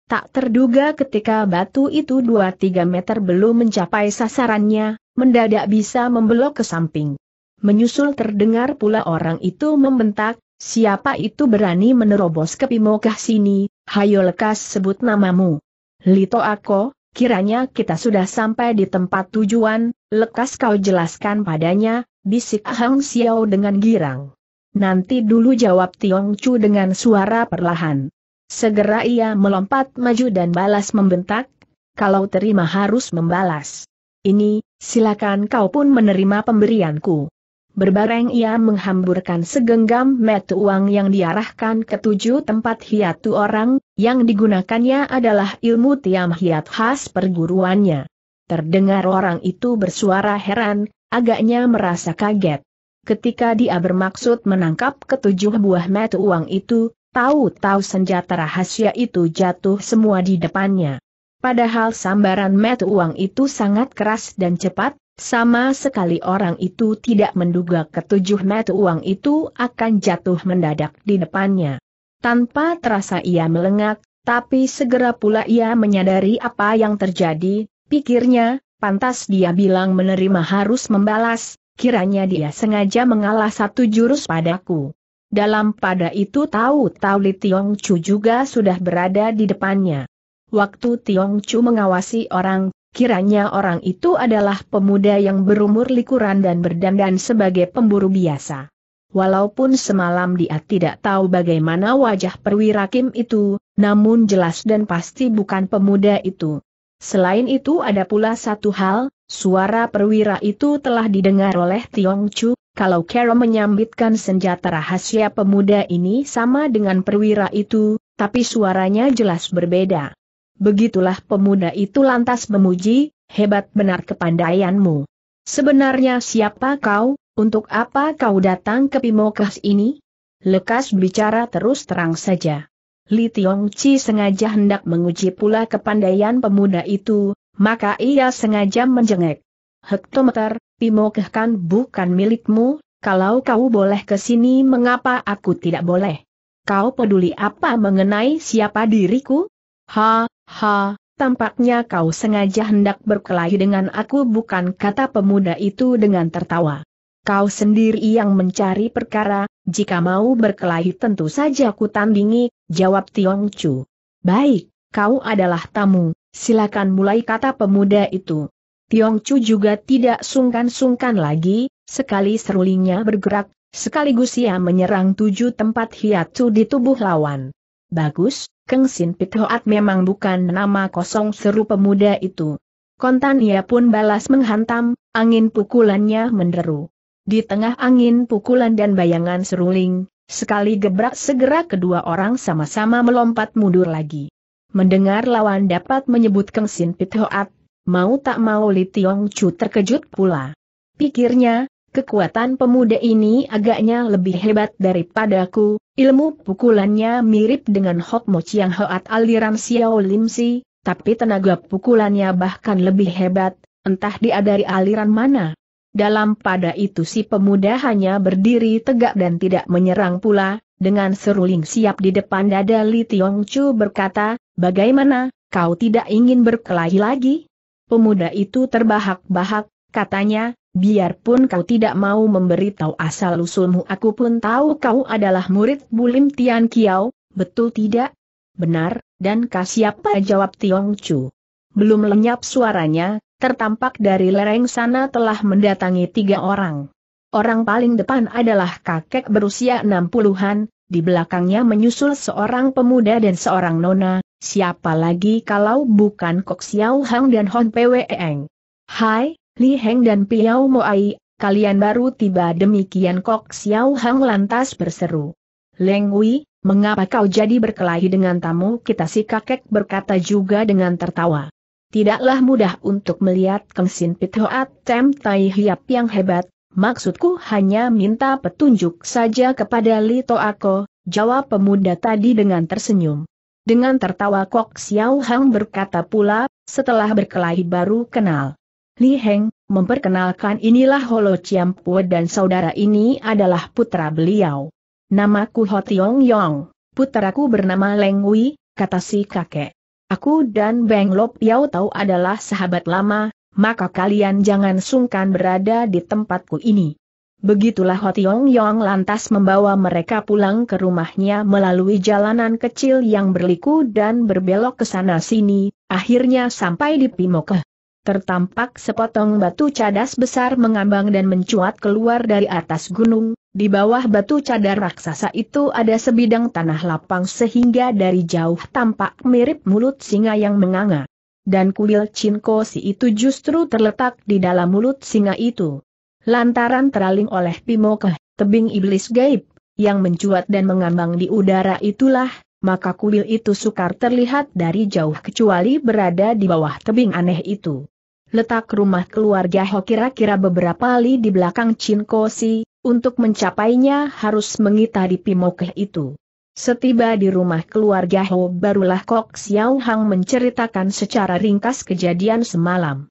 Tak terduga ketika batu itu 2-3 meter belum mencapai sasarannya, mendadak bisa membelok ke samping. Menyusul terdengar pula orang itu membentak, siapa itu berani menerobos ke Pimokah sini, hayo lekas sebut namamu. Lito Ako, kiranya kita sudah sampai di tempat tujuan, lekas kau jelaskan padanya, bisik Hang Xiao dengan girang. Nanti dulu jawab Tiong Chu dengan suara perlahan. Segera ia melompat maju dan balas membentak, kalau terima harus membalas. Ini, silakan kau pun menerima pemberianku. Berbareng ia menghamburkan segenggam metu uang yang diarahkan ke tujuh tempat hiatu orang, yang digunakannya adalah ilmu tiam hiat khas perguruannya. Terdengar orang itu bersuara heran, agaknya merasa kaget. Ketika dia bermaksud menangkap ketujuh buah metu uang itu, tahu-tahu senjata rahasia itu jatuh semua di depannya. Padahal sambaran metu uang itu sangat keras dan cepat, sama sekali orang itu tidak menduga ketujuh mata uang itu akan jatuh mendadak di depannya. Tanpa terasa ia melengak, tapi segera pula ia menyadari apa yang terjadi, pikirnya, pantas dia bilang menerima harus membalas, kiranya dia sengaja mengalah satu jurus padaku. Dalam pada itu tahu-tahu Li Tiong Chu juga sudah berada di depannya. Waktu Tiong Chu mengawasi orang, kiranya orang itu adalah pemuda yang berumur likuran dan berdandan sebagai pemburu biasa. Walaupun semalam dia tidak tahu bagaimana wajah perwira Kim itu, namun jelas dan pasti bukan pemuda itu. Selain itu ada pula satu hal, suara perwira itu telah didengar oleh Tiong Chu, kalau Kero menyambitkan senjata rahasia pemuda ini sama dengan perwira itu, tapi suaranya jelas berbeda. Begitulah pemuda itu lantas memuji, hebat benar kepandaianmu. Sebenarnya siapa kau, untuk apa kau datang ke Pimokas ini? Lekas bicara terus terang saja. Li Tiong Chi sengaja hendak menguji pula kepandaian pemuda itu, maka ia sengaja menjengek. Hektometer, pimokas kan bukan milikmu, kalau kau boleh ke sini mengapa aku tidak boleh? Kau peduli apa mengenai siapa diriku? Ha, Ha, tampaknya kau sengaja hendak berkelahi dengan aku bukan kata pemuda itu dengan tertawa. Kau sendiri yang mencari perkara, jika mau berkelahi tentu saja aku tandingi, jawab Tiong Chu. Baik, kau adalah tamu, silakan mulai kata pemuda itu. Tiong Chu juga tidak sungkan-sungkan lagi, sekali serulingnya bergerak, sekaligus ia menyerang tujuh tempat hiatu di tubuh lawan. Bagus, Keng Sin Pithoat memang bukan nama kosong seru pemuda itu. Kontan ia pun balas menghantam, angin pukulannya menderu. Di tengah angin pukulan dan bayangan seruling, sekali gebrak segera kedua orang sama-sama melompat mundur lagi. Mendengar lawan dapat menyebut Keng Sin Pithoat, mau tak mau Li Tiong Chu terkejut pula. Pikirnya, kekuatan pemuda ini agaknya lebih hebat daripadaku, Ilmu pukulannya mirip dengan Hok Mo Chiang Hoat aliran Xiao Lim Si, tapi tenaga pukulannya bahkan lebih hebat, entah dia dari aliran mana. Dalam pada itu si pemuda hanya berdiri tegak dan tidak menyerang pula, dengan seruling siap di depan dada Li Tiong Chu berkata, bagaimana, kau tidak ingin berkelahi lagi? Pemuda itu terbahak-bahak, katanya, Biarpun kau tidak mau memberitahu asal-usulmu aku pun tahu kau adalah murid Bulim Tian Kiao, betul tidak? Benar, dan kah siapa jawab Tiong Chu? Belum lenyap suaranya, tertampak dari lereng sana telah mendatangi tiga orang. Orang paling depan adalah kakek berusia enam puluhan, di belakangnya menyusul seorang pemuda dan seorang nona, siapa lagi kalau bukan Kok Xiao Hang dan Hon Pwe Eng. Hai, Li Heng dan Piao Moai, kalian baru tiba demikian Kok Xiao Hang lantas berseru. Leng Wei, mengapa kau jadi berkelahi dengan tamu kita si kakek berkata juga dengan tertawa. Tidaklah mudah untuk melihat Keng Sin Pit Hoat Tem Tai Hiap yang hebat, maksudku hanya minta petunjuk saja kepada Li Toako, jawab pemuda tadi dengan tersenyum. Dengan tertawa Kok Xiao Hang berkata pula, setelah berkelahi baru kenal. Li Heng, memperkenalkan inilah Holo Chiampue dan saudara ini adalah putra beliau. Namaku Ho Tiong Yong, puteraku bernama Leng Wei, kata si kakek. Aku dan Beng Lop Yao Tau adalah sahabat lama, maka kalian jangan sungkan berada di tempatku ini. Begitulah Ho Tiong Yong lantas membawa mereka pulang ke rumahnya melalui jalanan kecil yang berliku dan berbelok ke sana sini, akhirnya sampai di Pimokeh. Tertampak sepotong batu cadas besar mengambang dan mencuat keluar dari atas gunung, di bawah batu cadar raksasa itu ada sebidang tanah lapang sehingga dari jauh tampak mirip mulut singa yang menganga. Dan kuil si itu justru terletak di dalam mulut singa itu. Lantaran teraling oleh Pimokeh, tebing iblis gaib, yang mencuat dan mengambang di udara itulah, maka kuil itu sukar terlihat dari jauh kecuali berada di bawah tebing aneh itu letak rumah keluarga Ho kira-kira beberapa li di belakang Chin Si, untuk mencapainya harus mengitari Pimokeh itu. Setiba di rumah keluarga Ho barulah Kok Xiao Hang menceritakan secara ringkas kejadian semalam.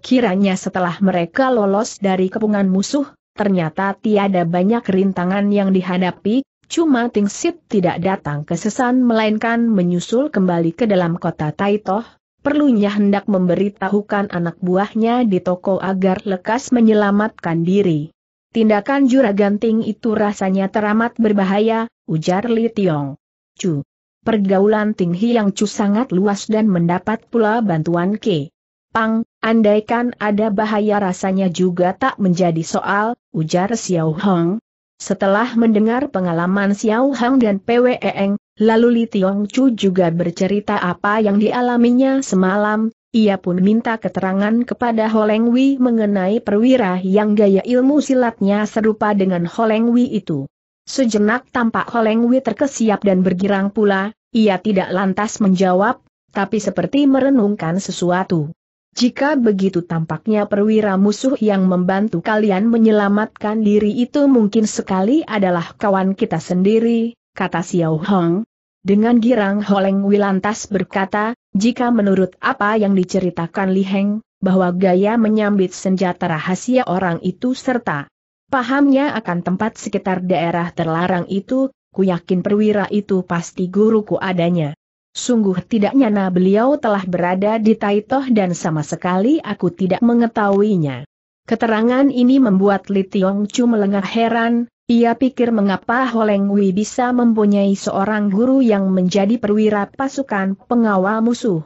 Kiranya setelah mereka lolos dari kepungan musuh, ternyata tiada banyak rintangan yang dihadapi, cuma Tingsit tidak datang ke Sesan melainkan menyusul kembali ke dalam kota Taitoh, perlunya hendak memberitahukan anak buahnya di toko agar lekas menyelamatkan diri. Tindakan juragan ting itu rasanya teramat berbahaya, ujar Li Tiong. Cu. Pergaulan Ting Hiang Cu sangat luas dan mendapat pula bantuan Ke. Pang, andaikan ada bahaya rasanya juga tak menjadi soal, ujar Xiao Hong. Setelah mendengar pengalaman Xiao Hong dan e Eng. Lalu Li Tiong Chu juga bercerita apa yang dialaminya semalam, ia pun minta keterangan kepada Holeng Wei mengenai perwira yang gaya ilmu silatnya serupa dengan Holeng Wei itu. Sejenak tampak Holeng Wei terkesiap dan bergirang pula, ia tidak lantas menjawab, tapi seperti merenungkan sesuatu. Jika begitu tampaknya perwira musuh yang membantu kalian menyelamatkan diri itu mungkin sekali adalah kawan kita sendiri, kata Xiao Hong. Dengan girang Holeng Wilantas berkata, jika menurut apa yang diceritakan Li Heng, bahwa gaya menyambit senjata rahasia orang itu serta pahamnya akan tempat sekitar daerah terlarang itu, ku yakin perwira itu pasti guruku adanya. Sungguh tidak nyana beliau telah berada di Taitoh dan sama sekali aku tidak mengetahuinya. Keterangan ini membuat Li Tiong Chu melengah heran, ia pikir mengapa Holeng Wei bisa mempunyai seorang guru yang menjadi perwira pasukan pengawal musuh.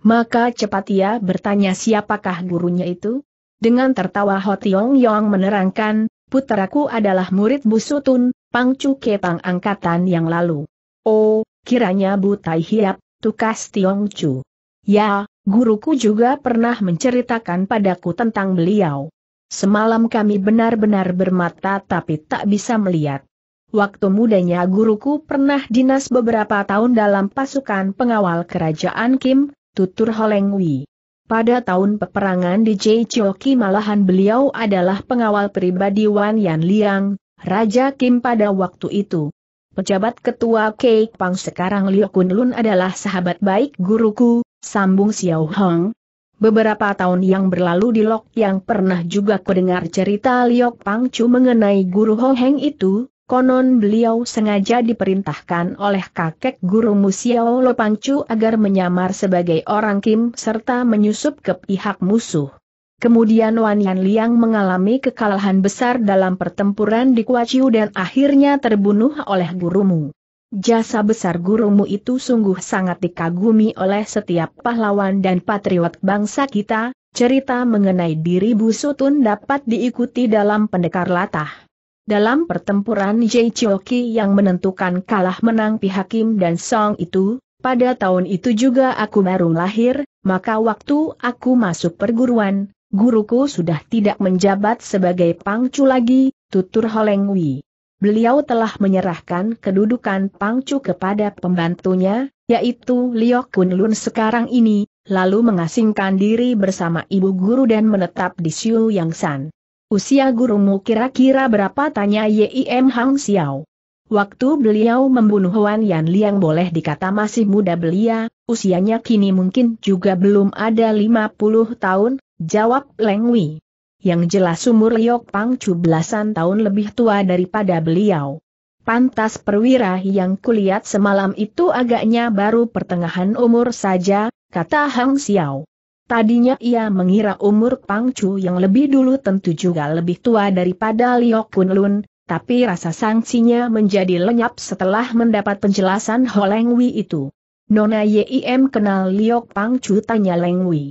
Maka cepat ia bertanya siapakah gurunya itu? Dengan tertawa Ho Tiong Yong menerangkan, puteraku adalah murid Bu Sutun, Pangcu angkatan yang lalu. Oh, kiranya Bu Tai Hiap, tukas Tiong Chu. Ya, guruku juga pernah menceritakan padaku tentang beliau. Semalam kami benar-benar bermata tapi tak bisa melihat. Waktu mudanya guruku pernah dinas beberapa tahun dalam pasukan pengawal kerajaan Kim, tutur Holeng Pada tahun peperangan di Jaichoki malahan beliau adalah pengawal pribadi Wan Yan Liang, Raja Kim pada waktu itu. Pejabat ketua Kek Pang sekarang Liu Kunlun adalah sahabat baik guruku, sambung Xiao Hong, Beberapa tahun yang berlalu di Lok yang pernah juga kudengar cerita Liok Pangcu mengenai guru Hong Heng itu, konon beliau sengaja diperintahkan oleh kakek guru Musiao Lo Pangcu agar menyamar sebagai orang Kim serta menyusup ke pihak musuh. Kemudian Wan Yan Liang mengalami kekalahan besar dalam pertempuran di Kuaciu dan akhirnya terbunuh oleh gurumu. Jasa besar gurumu itu sungguh sangat dikagumi oleh setiap pahlawan dan patriot bangsa kita, cerita mengenai diri Busutun dapat diikuti dalam pendekar latah. Dalam pertempuran Jai Chioki yang menentukan kalah menang pihak Kim dan Song itu, pada tahun itu juga aku baru lahir, maka waktu aku masuk perguruan, guruku sudah tidak menjabat sebagai pangcu lagi, tutur Holengwi beliau telah menyerahkan kedudukan Pangcu kepada pembantunya, yaitu Liu Kunlun sekarang ini, lalu mengasingkan diri bersama ibu guru dan menetap di Siu Yang San. Usia gurumu kira-kira berapa tanya Yim Hang Xiao. Waktu beliau membunuh Huan Yan Liang boleh dikata masih muda belia, usianya kini mungkin juga belum ada 50 tahun, jawab Leng Wei yang jelas umur Liok Pangcu belasan tahun lebih tua daripada beliau. Pantas perwira yang kulihat semalam itu agaknya baru pertengahan umur saja, kata Hang Xiao. Tadinya ia mengira umur Pangcu yang lebih dulu tentu juga lebih tua daripada Liok Lun, tapi rasa sangsinya menjadi lenyap setelah mendapat penjelasan Ho Leng Wei itu. Nona Yim kenal Liok Pangcu tanya Leng Wei.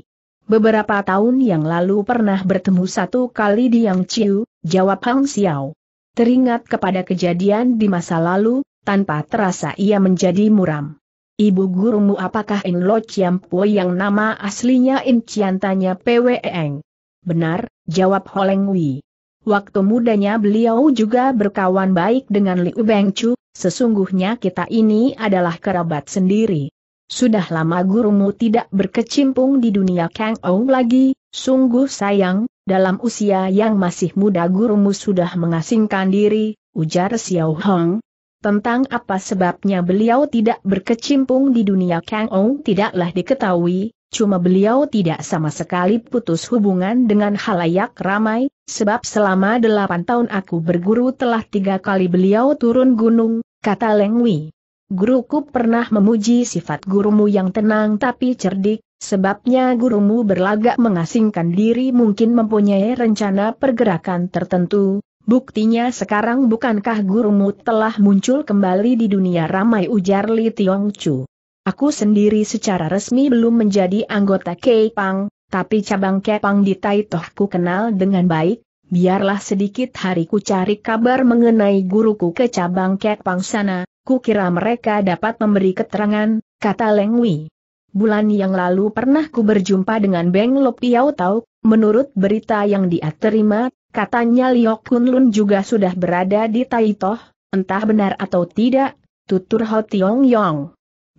Beberapa tahun yang lalu pernah bertemu satu kali di Yang Chiu, jawab Hang Xiao. Teringat kepada kejadian di masa lalu, tanpa terasa ia menjadi muram. Ibu gurumu apakah In Lo Chiam Po yang nama aslinya In Chian tanya Eng? Benar, jawab Holeng Wei. Waktu mudanya beliau juga berkawan baik dengan Liu Beng Chu, sesungguhnya kita ini adalah kerabat sendiri. Sudah lama gurumu tidak berkecimpung di dunia Kang Ong lagi, sungguh sayang, dalam usia yang masih muda gurumu sudah mengasingkan diri, ujar Xiao Hong. Tentang apa sebabnya beliau tidak berkecimpung di dunia Kang Ong tidaklah diketahui, cuma beliau tidak sama sekali putus hubungan dengan halayak ramai, sebab selama delapan tahun aku berguru telah tiga kali beliau turun gunung, kata Leng Wei. Guruku pernah memuji sifat gurumu yang tenang tapi cerdik, sebabnya gurumu berlagak mengasingkan diri mungkin mempunyai rencana pergerakan tertentu. Buktinya sekarang bukankah gurumu telah muncul kembali di dunia ramai ujar Li Tiong Chu. Aku sendiri secara resmi belum menjadi anggota Pang, tapi cabang Kepang di Taitohku kenal dengan baik, biarlah sedikit hariku cari kabar mengenai guruku ke cabang Kepang sana, kukira mereka dapat memberi keterangan, kata Leng Wei. Bulan yang lalu pernah ku berjumpa dengan Beng Lo Piao Tau, menurut berita yang dia terima, katanya Liok Lun juga sudah berada di Taitoh, entah benar atau tidak, tutur Ho Tiong Yong.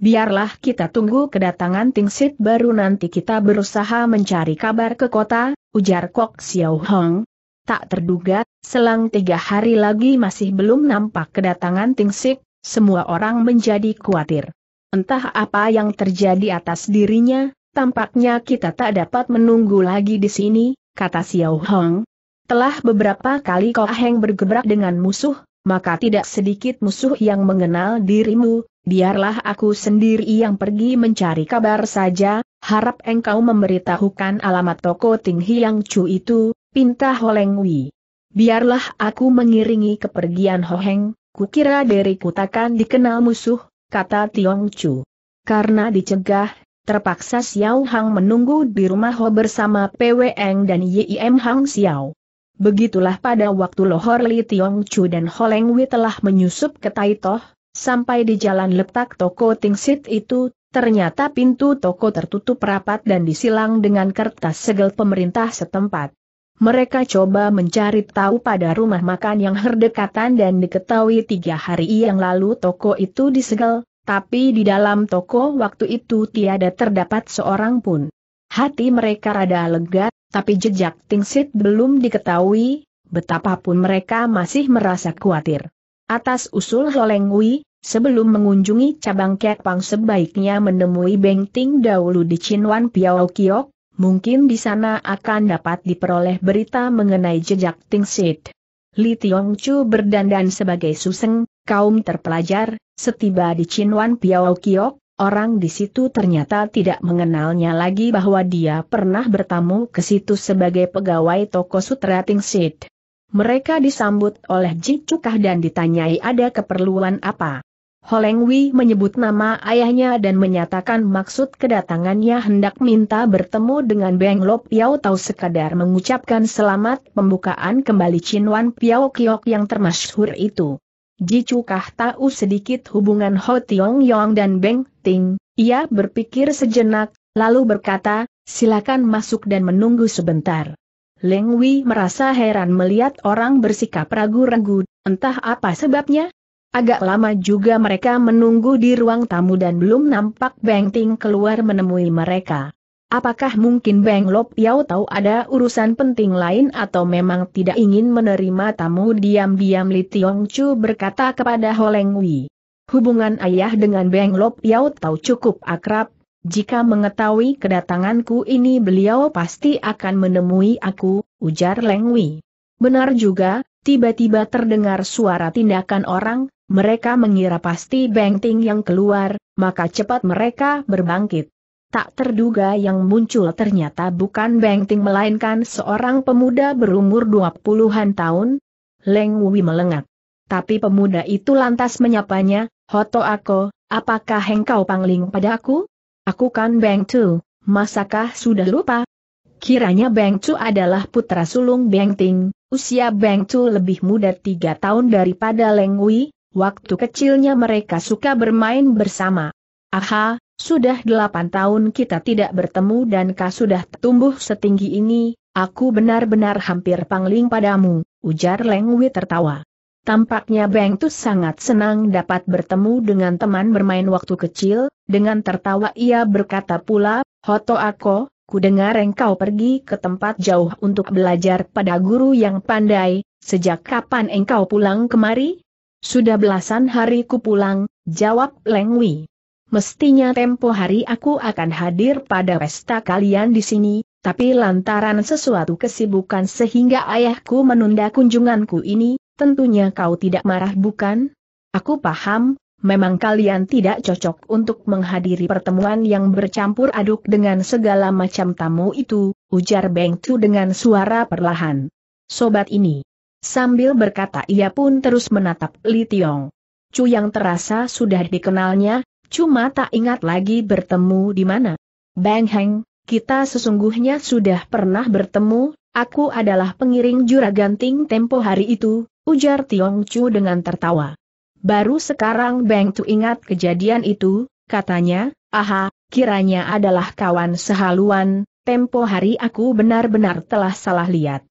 Biarlah kita tunggu kedatangan Tingsit baru nanti kita berusaha mencari kabar ke kota, ujar Kok Xiao Hong. Tak terduga, selang tiga hari lagi masih belum nampak kedatangan Tingsik, semua orang menjadi khawatir. Entah apa yang terjadi atas dirinya, tampaknya kita tak dapat menunggu lagi di sini, kata Xiao Hong. Telah beberapa kali Kau Heng bergebrak dengan musuh, maka tidak sedikit musuh yang mengenal dirimu, biarlah aku sendiri yang pergi mencari kabar saja, harap engkau memberitahukan alamat toko Ting Hiang Chu itu, pinta Ho Leng Wei. Biarlah aku mengiringi kepergian Ho Heng, Kukira dari kutakan dikenal musuh, kata Tiong Chu. Karena dicegah, terpaksa Xiao Hang menunggu di rumah Ho bersama PW Eng dan Yim Hang Xiao. Begitulah pada waktu Lohor Li Tiong Chu dan Ho Leng Wei telah menyusup ke Taitoh, sampai di jalan letak toko Ting Sit itu, ternyata pintu toko tertutup rapat dan disilang dengan kertas segel pemerintah setempat. Mereka coba mencari tahu pada rumah makan yang herdekatan dan diketahui tiga hari yang lalu toko itu disegel, tapi di dalam toko waktu itu tiada terdapat seorang pun. Hati mereka rada lega, tapi jejak tingsit belum diketahui, betapapun mereka masih merasa khawatir. Atas usul Lolengwi, sebelum mengunjungi cabang Kepang sebaiknya menemui Beng Ting dahulu di Chinwan Piao Kiok, mungkin di sana akan dapat diperoleh berita mengenai jejak Ting Sid. Li Tiong Chu berdandan sebagai suseng, kaum terpelajar, setiba di Chin Wan Piao Kiok, orang di situ ternyata tidak mengenalnya lagi bahwa dia pernah bertamu ke situ sebagai pegawai toko sutra Ting Sid. Mereka disambut oleh Ji Cukah dan ditanyai ada keperluan apa. Holengwi menyebut nama ayahnya dan menyatakan maksud kedatangannya hendak minta bertemu dengan Beng Lop Piao Tau sekadar mengucapkan selamat pembukaan kembali Wan Piao Kiok yang termasyhur itu. Ji kah tahu sedikit hubungan Ho Tiong Yong dan Beng Ting, ia berpikir sejenak, lalu berkata, silakan masuk dan menunggu sebentar. Leng Wei merasa heran melihat orang bersikap ragu-ragu, entah apa sebabnya, Agak lama juga mereka menunggu di ruang tamu dan belum nampak Beng Ting keluar menemui mereka. Apakah mungkin Beng Lop Yao tahu ada urusan penting lain atau memang tidak ingin menerima tamu diam-diam Li Tiong Chu berkata kepada Holeng Wei. Hubungan ayah dengan Beng Lop Yao tahu cukup akrab, jika mengetahui kedatanganku ini beliau pasti akan menemui aku, ujar Leng Wei. Benar juga, tiba-tiba terdengar suara tindakan orang, mereka mengira pasti Bengting yang keluar, maka cepat mereka berbangkit. Tak terduga yang muncul ternyata bukan Bengting melainkan seorang pemuda berumur 20-an tahun. Leng Wui melengat. Tapi pemuda itu lantas menyapanya, Hoto aku, apakah engkau pangling padaku? Aku kan Beng Tu, masakah sudah lupa? Kiranya Beng Tu adalah putra sulung Beng Ting, usia Beng Tu lebih muda tiga tahun daripada Leng Wui, Waktu kecilnya mereka suka bermain bersama. Aha, sudah delapan tahun kita tidak bertemu dan kau sudah tumbuh setinggi ini, aku benar-benar hampir pangling padamu, ujar Leng Wei tertawa. Tampaknya Beng Tu sangat senang dapat bertemu dengan teman bermain waktu kecil, dengan tertawa ia berkata pula, Hoto aku, ku dengar engkau pergi ke tempat jauh untuk belajar pada guru yang pandai, sejak kapan engkau pulang kemari? Sudah belasan hari ku pulang, jawab Leng Wei. Mestinya tempo hari aku akan hadir pada pesta kalian di sini, tapi lantaran sesuatu kesibukan sehingga ayahku menunda kunjunganku ini, tentunya kau tidak marah bukan? Aku paham, memang kalian tidak cocok untuk menghadiri pertemuan yang bercampur aduk dengan segala macam tamu itu, ujar Beng Tu dengan suara perlahan. Sobat ini, Sambil berkata ia pun terus menatap Li Tiong. Chu yang terasa sudah dikenalnya, cuma tak ingat lagi bertemu di mana. Bang Heng, kita sesungguhnya sudah pernah bertemu, aku adalah pengiring juragan Ting tempo hari itu, ujar Tiong Chu dengan tertawa. Baru sekarang Bang Tu ingat kejadian itu, katanya, aha, kiranya adalah kawan sehaluan, tempo hari aku benar-benar telah salah lihat.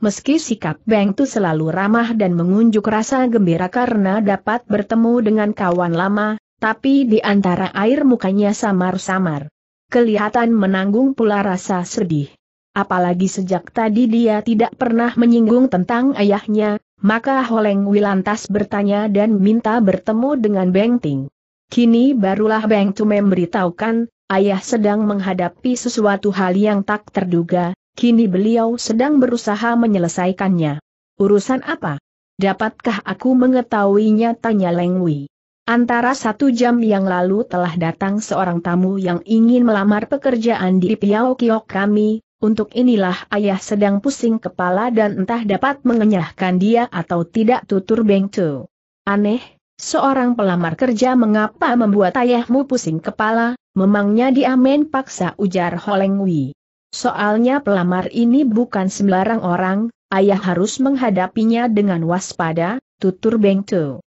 Meski sikap Beng Tu selalu ramah dan mengunjuk rasa gembira karena dapat bertemu dengan kawan lama, tapi di antara air mukanya samar-samar. Kelihatan menanggung pula rasa sedih. Apalagi sejak tadi dia tidak pernah menyinggung tentang ayahnya, maka Holeng Wilantas bertanya dan minta bertemu dengan Beng Ting. Kini barulah Beng Tu memberitahukan, ayah sedang menghadapi sesuatu hal yang tak terduga, Kini beliau sedang berusaha menyelesaikannya. Urusan apa? Dapatkah aku mengetahuinya tanya Leng Lengwi. Antara satu jam yang lalu telah datang seorang tamu yang ingin melamar pekerjaan di Piao Kiok kami, untuk inilah ayah sedang pusing kepala dan entah dapat mengenyahkan dia atau tidak tutur Beng Tu. Aneh, seorang pelamar kerja mengapa membuat ayahmu pusing kepala, memangnya dia main paksa ujar Ho Leng Wei. Soalnya pelamar ini bukan sembarang orang, ayah harus menghadapinya dengan waspada, tutur Beng Tu.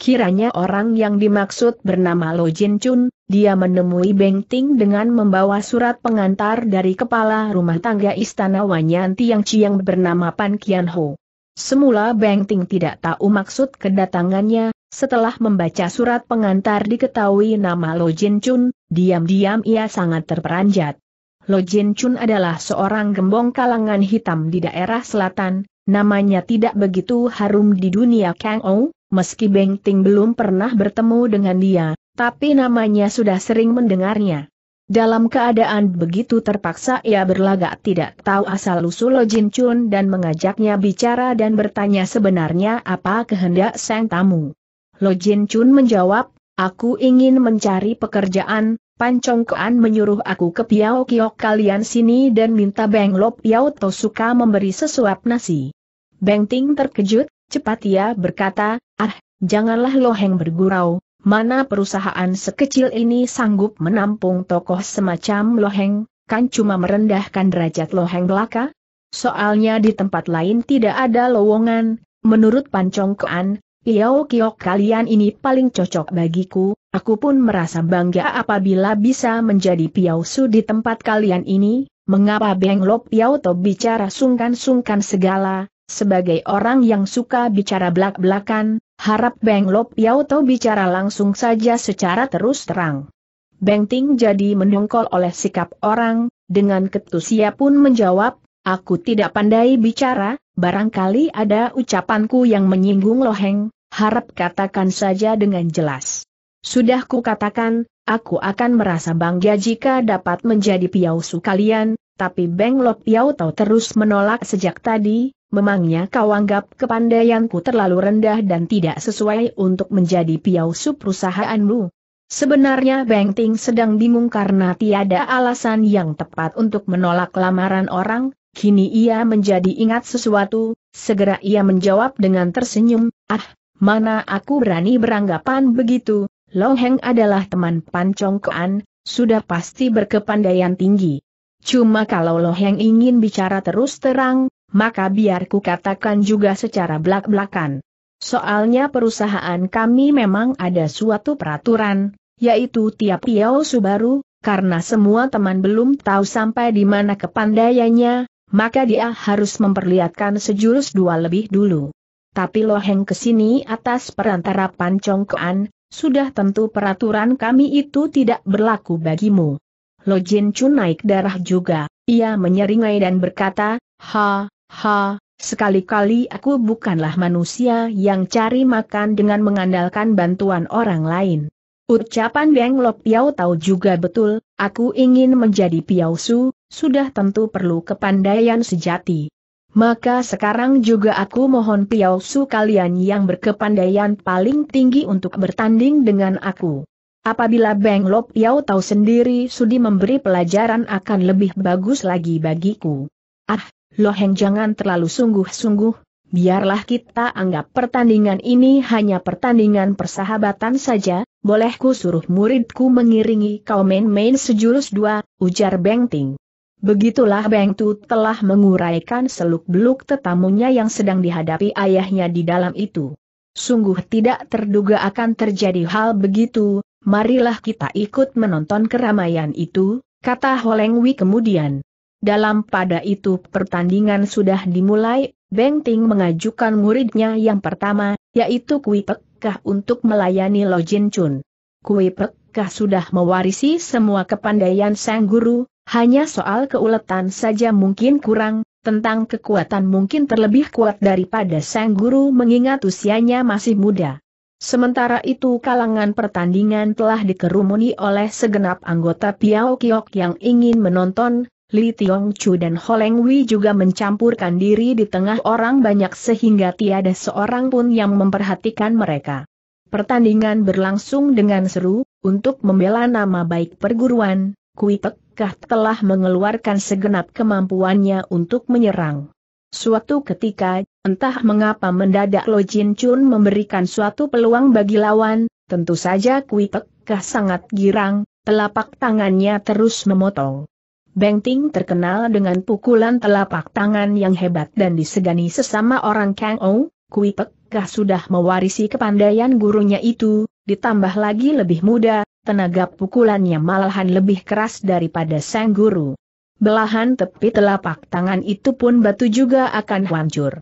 Kiranya orang yang dimaksud bernama Lo Jin Chun, dia menemui Beng Ting dengan membawa surat pengantar dari kepala rumah tangga istana Wanyan Tiang Chiang bernama Pan Kian Ho. Semula Beng Ting tidak tahu maksud kedatangannya, setelah membaca surat pengantar diketahui nama Lo Jin Chun, diam-diam ia sangat terperanjat. Lo Jin Chun adalah seorang gembong kalangan hitam di daerah selatan, namanya tidak begitu harum di dunia Kang Ou, meski Beng Ting belum pernah bertemu dengan dia, tapi namanya sudah sering mendengarnya. Dalam keadaan begitu terpaksa ia berlagak tidak tahu asal-usul Lo Jin Chun dan mengajaknya bicara dan bertanya sebenarnya apa kehendak sang tamu. Lo Jin Chun menjawab, Aku ingin mencari pekerjaan, Pancongkoan menyuruh aku ke Piao Kiok kalian sini dan minta Beng Lop Piao Tosuka memberi sesuap nasi. Beng Ting terkejut, cepat ia berkata, ah, janganlah loheng bergurau, mana perusahaan sekecil ini sanggup menampung tokoh semacam loheng, kan cuma merendahkan derajat loheng belaka? Soalnya di tempat lain tidak ada lowongan, menurut Pancongkoan, Piao Kiok kalian ini paling cocok bagiku, aku pun merasa bangga apabila bisa menjadi Piao Su di tempat kalian ini, mengapa Beng Lop Piao To bicara sungkan-sungkan segala, sebagai orang yang suka bicara belak-belakan, harap Beng Lop Piao To bicara langsung saja secara terus terang. Beng Ting jadi mendongkol oleh sikap orang, dengan ketusia pun menjawab, Aku tidak pandai bicara, Barangkali ada ucapanku yang menyinggung loheng, harap katakan saja dengan jelas. Sudah kukatakan, aku akan merasa bangga jika dapat menjadi piausu kalian, tapi Beng Lok Piau tahu terus menolak sejak tadi, memangnya kau anggap kepandaianku terlalu rendah dan tidak sesuai untuk menjadi piausu perusahaanmu. Sebenarnya Beng Ting sedang bingung karena tiada alasan yang tepat untuk menolak lamaran orang, Kini ia menjadi ingat sesuatu, segera ia menjawab dengan tersenyum, ah, mana aku berani beranggapan begitu, Long Heng adalah teman pancongkoan, sudah pasti berkepandaian tinggi. Cuma kalau Long Heng ingin bicara terus terang, maka biar ku katakan juga secara belak-belakan. Soalnya perusahaan kami memang ada suatu peraturan, yaitu tiap Piao Subaru, karena semua teman belum tahu sampai di mana kepandaiannya, maka dia harus memperlihatkan sejurus dua lebih dulu. Tapi Loheng kesini atas perantara pancongkoan, sudah tentu peraturan kami itu tidak berlaku bagimu. Lo Jin Chun naik darah juga, ia menyeringai dan berkata, ha, ha, sekali-kali aku bukanlah manusia yang cari makan dengan mengandalkan bantuan orang lain. Ucapan Beng Lo Piao tahu juga betul, aku ingin menjadi Piao Su, sudah tentu perlu kepandaian sejati. Maka sekarang juga aku mohon su kalian yang berkepandaian paling tinggi untuk bertanding dengan aku. Apabila Beng Lop Piau tahu sendiri sudi memberi pelajaran akan lebih bagus lagi bagiku. Ah, Loheng jangan terlalu sungguh-sungguh, biarlah kita anggap pertandingan ini hanya pertandingan persahabatan saja, bolehku suruh muridku mengiringi kau main-main sejurus dua, ujar Beng Ting. Begitulah Beng Tu telah menguraikan seluk-beluk tetamunya yang sedang dihadapi ayahnya di dalam itu. Sungguh tidak terduga akan terjadi hal begitu, marilah kita ikut menonton keramaian itu, kata Holengwi kemudian. Dalam pada itu pertandingan sudah dimulai, Beng Ting mengajukan muridnya yang pertama, yaitu Kui Pek untuk melayani Lo Jin Chun. Kui Pek sudah mewarisi semua kepandaian sang guru, hanya soal keuletan saja mungkin kurang, tentang kekuatan mungkin terlebih kuat daripada sang guru mengingat usianya masih muda. Sementara itu kalangan pertandingan telah dikerumuni oleh segenap anggota Piao Kiok yang ingin menonton, Li Tiong Chu dan Holeng Wei juga mencampurkan diri di tengah orang banyak sehingga tiada seorang pun yang memperhatikan mereka. Pertandingan berlangsung dengan seru, untuk membela nama baik perguruan, Kuipekah telah mengeluarkan segenap kemampuannya untuk menyerang. Suatu ketika, entah mengapa mendadak Lo Jin Chun memberikan suatu peluang bagi lawan, tentu saja Kui sangat girang, telapak tangannya terus memotong. Beng Ting terkenal dengan pukulan telapak tangan yang hebat dan disegani sesama orang Kang Ou, Kui sudah mewarisi kepandaian gurunya itu, ditambah lagi lebih muda, tenaga pukulannya malahan lebih keras daripada sang guru. Belahan tepi telapak tangan itu pun batu juga akan hancur.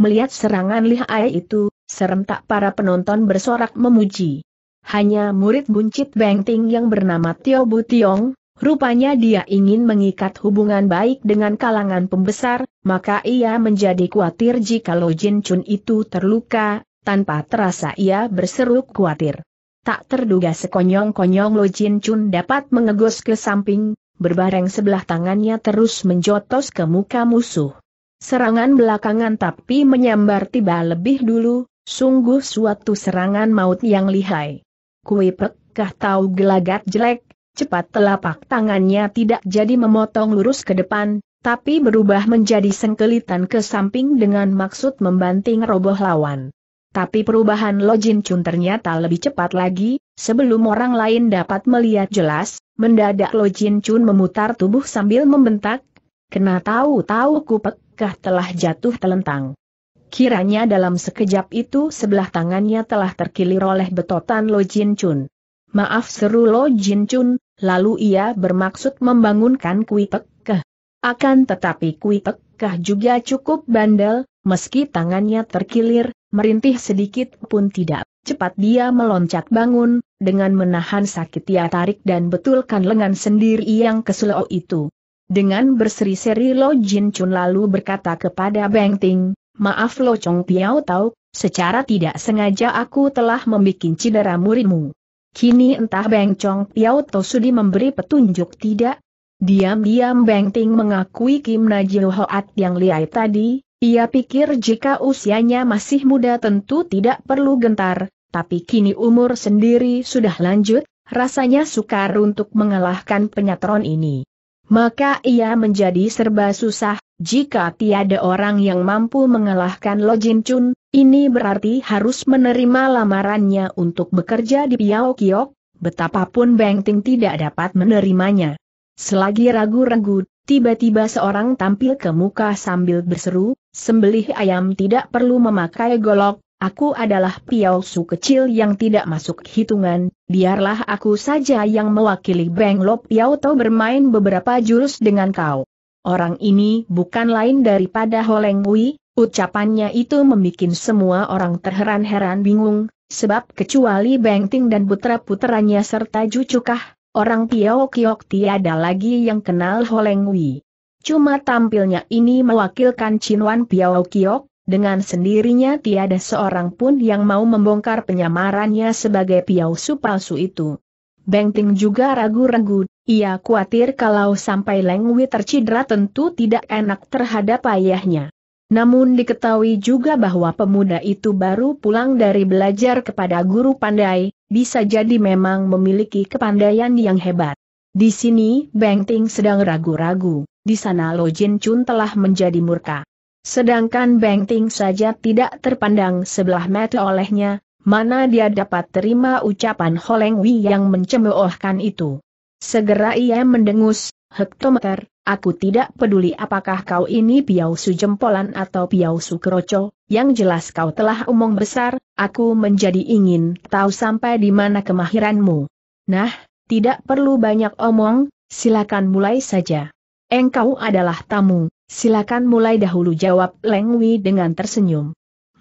Melihat serangan lihai itu, serentak para penonton bersorak memuji. Hanya murid buncit Bengting yang bernama Tio Bu Tiong, Rupanya dia ingin mengikat hubungan baik dengan kalangan pembesar, maka ia menjadi khawatir Lo Jin Chun itu terluka, tanpa terasa ia berseru khawatir. Tak terduga sekonyong-konyong Lo Jin Chun dapat mengegos ke samping, berbareng sebelah tangannya terus menjotos ke muka musuh. Serangan belakangan tapi menyambar tiba lebih dulu, sungguh suatu serangan maut yang lihai. Kui pekkah tahu gelagat jelek, cepat telapak tangannya tidak jadi memotong lurus ke depan, tapi berubah menjadi sengkelitan ke samping dengan maksud membanting roboh lawan. Tapi perubahan Lo Jin Chun ternyata lebih cepat lagi, sebelum orang lain dapat melihat jelas, mendadak Lo Jin Chun memutar tubuh sambil membentak, kena tahu-tahu kupekah telah jatuh telentang. Kiranya dalam sekejap itu sebelah tangannya telah terkilir oleh betotan Lo Jin Chun. Maaf seru Lo Jin Chun, lalu ia bermaksud membangunkan Kui Akan tetapi Kui juga cukup bandel, Meski tangannya terkilir, merintih sedikit pun tidak. Cepat dia meloncat bangun, dengan menahan sakit ia tarik dan betulkan lengan sendiri yang keselau itu. Dengan berseri-seri Lo Jin Chun lalu berkata kepada Beng Ting, Maaf Lo Chong Piao Tau, secara tidak sengaja aku telah membuat cedera muridmu. Kini entah Beng Chong Piao Tau sudi memberi petunjuk tidak? Diam-diam Beng Ting mengakui Kim Najil Hoat yang liai tadi, ia pikir jika usianya masih muda tentu tidak perlu gentar, tapi kini umur sendiri sudah lanjut, rasanya sukar untuk mengalahkan penyatron ini. Maka ia menjadi serba susah, jika tiada orang yang mampu mengalahkan Lo Jin Chun, ini berarti harus menerima lamarannya untuk bekerja di Piao Kiok, betapapun Beng Ting tidak dapat menerimanya. Selagi ragu-ragu, Tiba-tiba seorang tampil ke muka sambil berseru, sembelih ayam tidak perlu memakai golok, Aku adalah Su kecil yang tidak masuk hitungan, biarlah aku saja yang mewakili Beng Lop Piauto bermain beberapa jurus dengan kau. Orang ini bukan lain daripada Holeng Wei, ucapannya itu membuat semua orang terheran-heran bingung, sebab kecuali Beng Ting dan putra-putranya serta Jucukah, Orang Tiao Kiok tiada lagi yang kenal Holeng Wi. Cuma tampilnya ini mewakilkan Chinwan Piao Kiok, dengan sendirinya tiada seorang pun yang mau membongkar penyamarannya sebagai Piao Su palsu itu. Ting juga ragu-ragu, ia khawatir kalau sampai Leng Wei tercidra tentu tidak enak terhadap ayahnya. Namun diketahui juga bahwa pemuda itu baru pulang dari belajar kepada guru pandai, bisa jadi memang memiliki kepandaian yang hebat. Di sini Beng Ting sedang ragu-ragu, di sana Lo Jin Chun telah menjadi murka. Sedangkan Beng Ting saja tidak terpandang sebelah mata olehnya, mana dia dapat terima ucapan Holeng Wei yang mencemoohkan itu. Segera ia mendengus, hektometer, aku tidak peduli apakah kau ini piau sujempolan atau piau sukroco, yang jelas kau telah omong besar, aku menjadi ingin tahu sampai di mana kemahiranmu. Nah, tidak perlu banyak omong, silakan mulai saja. Engkau adalah tamu, silakan mulai dahulu jawab Lengwi dengan tersenyum.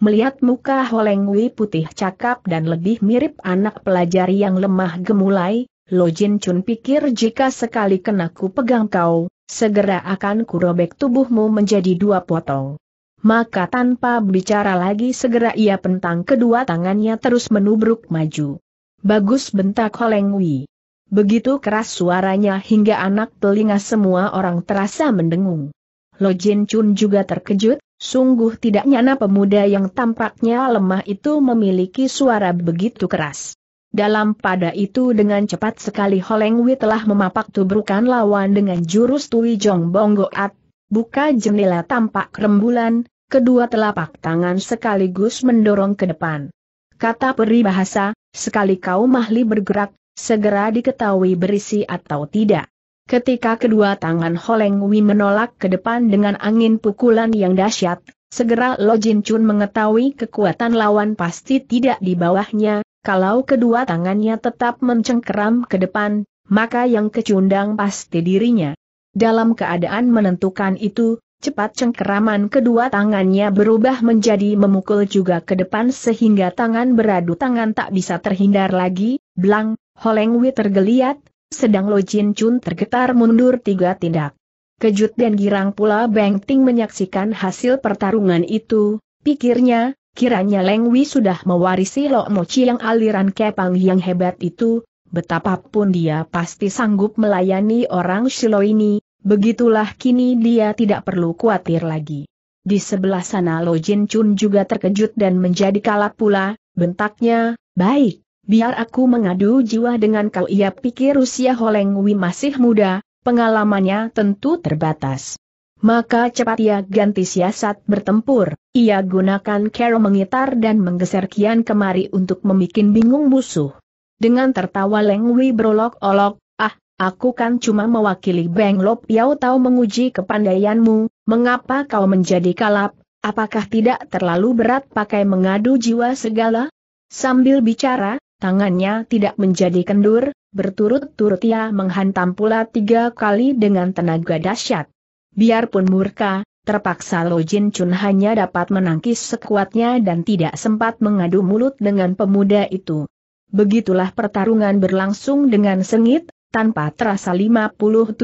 Melihat muka Holengwi putih cakap dan lebih mirip anak pelajari yang lemah gemulai, Lo Jin Chun pikir jika sekali kena ku pegang kau, segera akan kurobek tubuhmu menjadi dua potong. Maka tanpa bicara lagi segera ia pentang kedua tangannya terus menubruk maju. Bagus bentak Holeng Wi. Begitu keras suaranya hingga anak telinga semua orang terasa mendengung. Lo Jin Chun juga terkejut, sungguh tidak nyana pemuda yang tampaknya lemah itu memiliki suara begitu keras. Dalam pada itu dengan cepat sekali Holeng Wei telah memapak tubrukan lawan dengan jurus Tui Jong Bonggoat, buka jendela tampak rembulan, kedua telapak tangan sekaligus mendorong ke depan. Kata peribahasa, sekali kau mahli bergerak, segera diketahui berisi atau tidak. Ketika kedua tangan Holeng Wei menolak ke depan dengan angin pukulan yang dahsyat, segera Lo Jin Chun mengetahui kekuatan lawan pasti tidak di bawahnya, kalau kedua tangannya tetap mencengkeram ke depan, maka yang kecundang pasti dirinya. Dalam keadaan menentukan itu, cepat cengkeraman kedua tangannya berubah menjadi memukul juga ke depan sehingga tangan beradu tangan tak bisa terhindar lagi, Blang, Holeng tergeliat, sedang Lo Jin Chun tergetar mundur tiga tindak. Kejut dan girang pula Beng Ting menyaksikan hasil pertarungan itu, pikirnya, Kiranya Leng Wei sudah mewarisi Lok Mochi yang aliran kepang yang hebat itu, betapapun dia pasti sanggup melayani orang Shilo ini, begitulah kini dia tidak perlu khawatir lagi. Di sebelah sana Lo Jin Chun juga terkejut dan menjadi kalap pula, bentaknya, baik, biar aku mengadu jiwa dengan kau ia pikir usia Holeng Wei masih muda, pengalamannya tentu terbatas. Maka cepat ia ganti siasat bertempur, ia gunakan kero mengitar dan menggeser kian kemari untuk membuat bingung musuh. Dengan tertawa lengwi berolok-olok, ah, aku kan cuma mewakili Beng Lop Yau tahu menguji kepandaianmu, mengapa kau menjadi kalap, apakah tidak terlalu berat pakai mengadu jiwa segala? Sambil bicara, tangannya tidak menjadi kendur, berturut-turut ia menghantam pula tiga kali dengan tenaga dahsyat. Biarpun murka, terpaksa Lo Jin Chun hanya dapat menangkis sekuatnya dan tidak sempat mengadu mulut dengan pemuda itu. Begitulah pertarungan berlangsung dengan sengit, tanpa terasa 50-70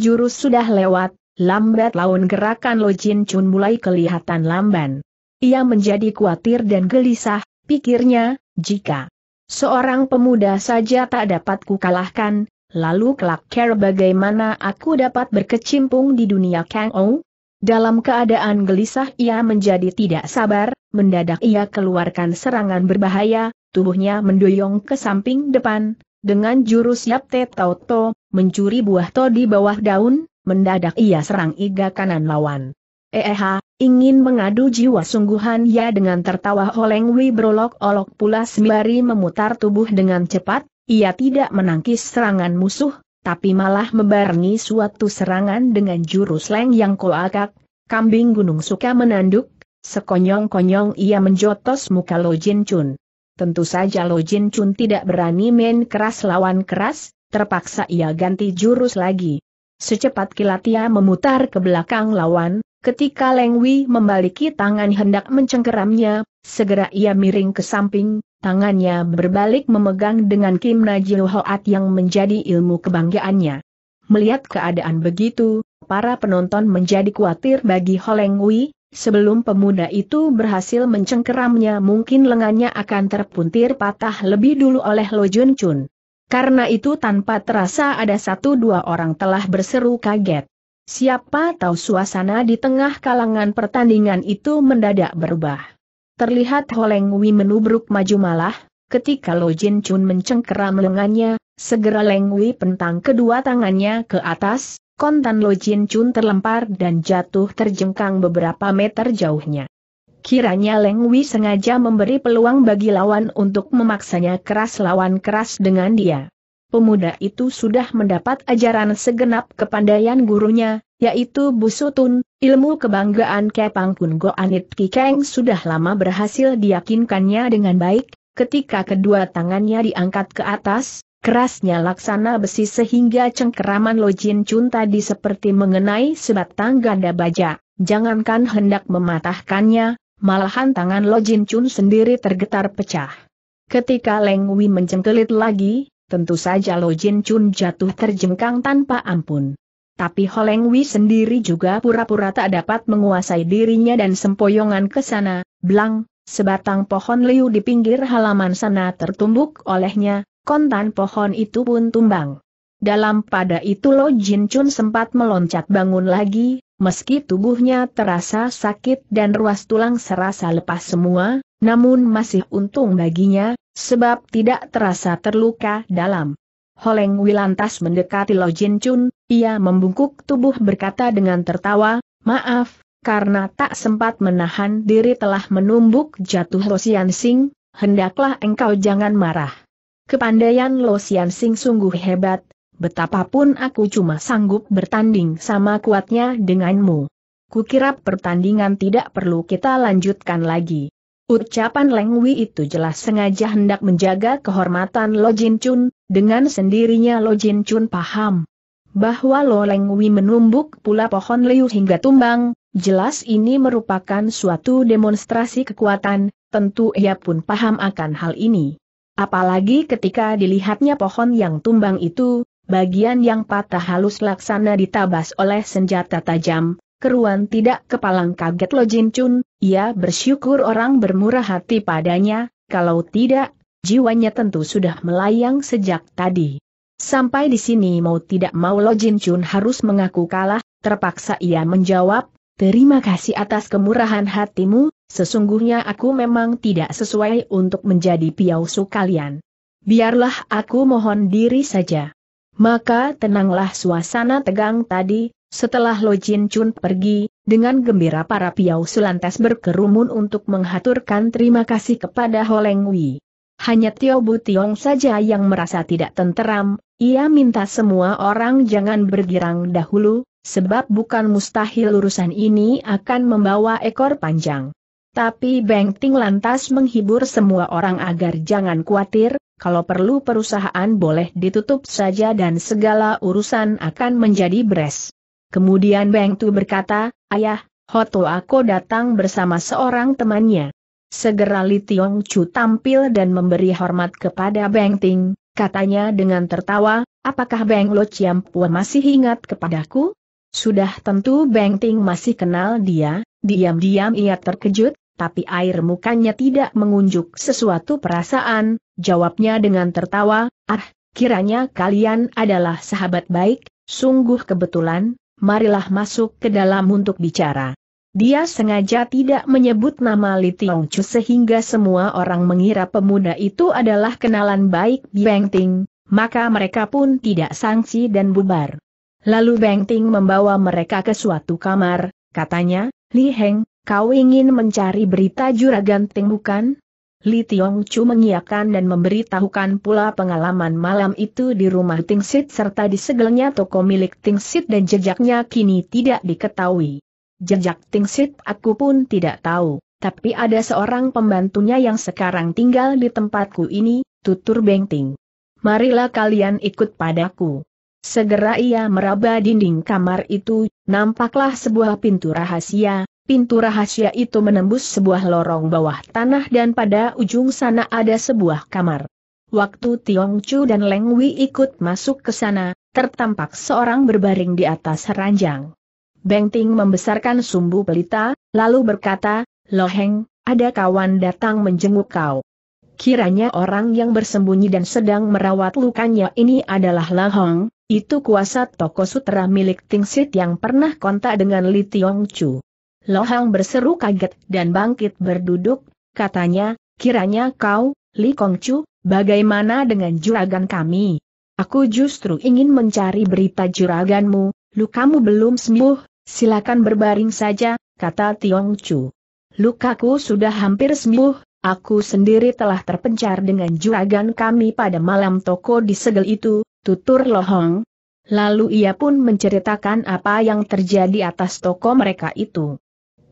jurus sudah lewat, lambat laun gerakan Lo Jin Chun mulai kelihatan lamban. Ia menjadi khawatir dan gelisah, pikirnya, jika seorang pemuda saja tak dapat kukalahkan, Lalu kelak care bagaimana aku dapat berkecimpung di dunia Kang Ou? Dalam keadaan gelisah ia menjadi tidak sabar, mendadak ia keluarkan serangan berbahaya, tubuhnya mendoyong ke samping depan, dengan jurus Tau to, mencuri buah to di bawah daun, mendadak ia serang iga kanan lawan. Eha, ingin mengadu jiwa sungguhan ya dengan tertawa Holeng Wi berolok-olok pula sembari memutar tubuh dengan cepat, ia tidak menangkis serangan musuh, tapi malah membarengi suatu serangan dengan jurus leng yang koakak, kambing gunung suka menanduk, sekonyong-konyong ia menjotos muka Lo Jin Chun. Tentu saja Lo Jin Chun tidak berani main keras lawan keras, terpaksa ia ganti jurus lagi. Secepat kilat ia memutar ke belakang lawan, ketika Leng Wei membaliki tangan hendak mencengkeramnya, segera ia miring ke samping, Tangannya berbalik memegang dengan Kim Najil Hoat yang menjadi ilmu kebanggaannya. Melihat keadaan begitu, para penonton menjadi khawatir bagi Holeng Wei, sebelum pemuda itu berhasil mencengkeramnya mungkin lengannya akan terpuntir patah lebih dulu oleh Lo Jun Chun. Karena itu tanpa terasa ada satu dua orang telah berseru kaget. Siapa tahu suasana di tengah kalangan pertandingan itu mendadak berubah. Terlihat Holeng Wi menubruk maju malah, ketika Lo Jin Chun mencengkeram lengannya, segera Leng Wi pentang kedua tangannya ke atas, kontan Lo Jin Chun terlempar dan jatuh terjengkang beberapa meter jauhnya. Kiranya Leng Wi sengaja memberi peluang bagi lawan untuk memaksanya keras lawan keras dengan dia. Pemuda itu sudah mendapat ajaran segenap kepandaian gurunya, yaitu Busutun, ilmu kebanggaan Kepang Kun Goanit Kikeng sudah lama berhasil diyakinkannya dengan baik, ketika kedua tangannya diangkat ke atas, kerasnya laksana besi sehingga cengkeraman Lojin Chun tadi seperti mengenai sebatang ganda baja, jangankan hendak mematahkannya, malahan tangan Lojin Chun sendiri tergetar pecah. Ketika Leng Wei mencengkelit lagi, tentu saja Lojin Chun jatuh terjengkang tanpa ampun tapi Holeng Wi sendiri juga pura-pura tak dapat menguasai dirinya dan sempoyongan ke sana, belang, sebatang pohon liu di pinggir halaman sana tertumbuk olehnya, kontan pohon itu pun tumbang. Dalam pada itu Lo Jin Chun sempat meloncat bangun lagi, meski tubuhnya terasa sakit dan ruas tulang serasa lepas semua, namun masih untung baginya, sebab tidak terasa terluka dalam. Holeng lantas mendekati Lo Jin Chun, ia membungkuk tubuh berkata dengan tertawa, maaf, karena tak sempat menahan diri telah menumbuk jatuh Losian Sing, hendaklah engkau jangan marah. Kepandaian Losian Sing sungguh hebat, betapapun aku cuma sanggup bertanding sama kuatnya denganmu. Kukira pertandingan tidak perlu kita lanjutkan lagi. Ucapan Leng Wei itu jelas sengaja hendak menjaga kehormatan Lo Jin Chun, dengan sendirinya Lo Jin Chun paham, bahwa Lo Leng Wi menumbuk pula pohon liu hingga tumbang, jelas ini merupakan suatu demonstrasi kekuatan, tentu ia pun paham akan hal ini. Apalagi ketika dilihatnya pohon yang tumbang itu, bagian yang patah halus laksana ditabas oleh senjata tajam, keruan tidak kepalang kaget Lo Jin Chun, ia bersyukur orang bermurah hati padanya, kalau tidak, jiwanya tentu sudah melayang sejak tadi. Sampai di sini mau tidak mau Lo Jin Chun harus mengaku kalah, terpaksa ia menjawab, terima kasih atas kemurahan hatimu, sesungguhnya aku memang tidak sesuai untuk menjadi piausu kalian. Biarlah aku mohon diri saja. Maka tenanglah suasana tegang tadi, setelah Lo Jin Chun pergi, dengan gembira para piausu lantas berkerumun untuk menghaturkan terima kasih kepada Holeng Wei. Hanya Tio Bu Tiong saja yang merasa tidak tenteram, ia minta semua orang jangan bergirang dahulu, sebab bukan mustahil urusan ini akan membawa ekor panjang. Tapi Beng Ting lantas menghibur semua orang agar jangan khawatir, kalau perlu perusahaan boleh ditutup saja dan segala urusan akan menjadi beres. Kemudian Beng Tu berkata, Ayah, Hoto aku datang bersama seorang temannya. Segera Li Tiong Chu tampil dan memberi hormat kepada Beng Ting, katanya dengan tertawa, apakah Beng Lo Chiam Pua masih ingat kepadaku? Sudah tentu Beng Ting masih kenal dia, diam-diam ia terkejut, tapi air mukanya tidak mengunjuk sesuatu perasaan, jawabnya dengan tertawa, ah, kiranya kalian adalah sahabat baik, sungguh kebetulan, marilah masuk ke dalam untuk bicara. Dia sengaja tidak menyebut nama Li Chu sehingga semua orang mengira pemuda itu adalah kenalan baik Beng Ting, maka mereka pun tidak sangsi dan bubar. Lalu Beng Ting membawa mereka ke suatu kamar, katanya, Li Heng, kau ingin mencari berita juragan Ting bukan? Li Chu mengiakan dan memberitahukan pula pengalaman malam itu di rumah Ting Sit serta segelnya toko milik Ting Sit dan jejaknya kini tidak diketahui. Jejak Tingsit aku pun tidak tahu, tapi ada seorang pembantunya yang sekarang tinggal di tempatku ini, tutur Bengting. Marilah kalian ikut padaku. Segera ia meraba dinding kamar itu, nampaklah sebuah pintu rahasia, pintu rahasia itu menembus sebuah lorong bawah tanah dan pada ujung sana ada sebuah kamar. Waktu Tiong Chu dan Leng Wei ikut masuk ke sana, tertampak seorang berbaring di atas ranjang. Beng Ting membesarkan sumbu pelita, lalu berkata, Loheng, ada kawan datang menjenguk kau. Kiranya orang yang bersembunyi dan sedang merawat lukanya ini adalah Lahong, itu kuasa toko sutera milik Ting Sit yang pernah kontak dengan Li Tiong Chu. Lohong berseru kaget dan bangkit berduduk, katanya, kiranya kau, Li Kong Chu, bagaimana dengan juragan kami? Aku justru ingin mencari berita juraganmu, lukamu belum sembuh, Silakan berbaring saja, kata Tiong Chu. Lukaku sudah hampir sembuh, aku sendiri telah terpencar dengan juragan kami pada malam toko di segel itu, tutur Lohong. Lalu ia pun menceritakan apa yang terjadi atas toko mereka itu.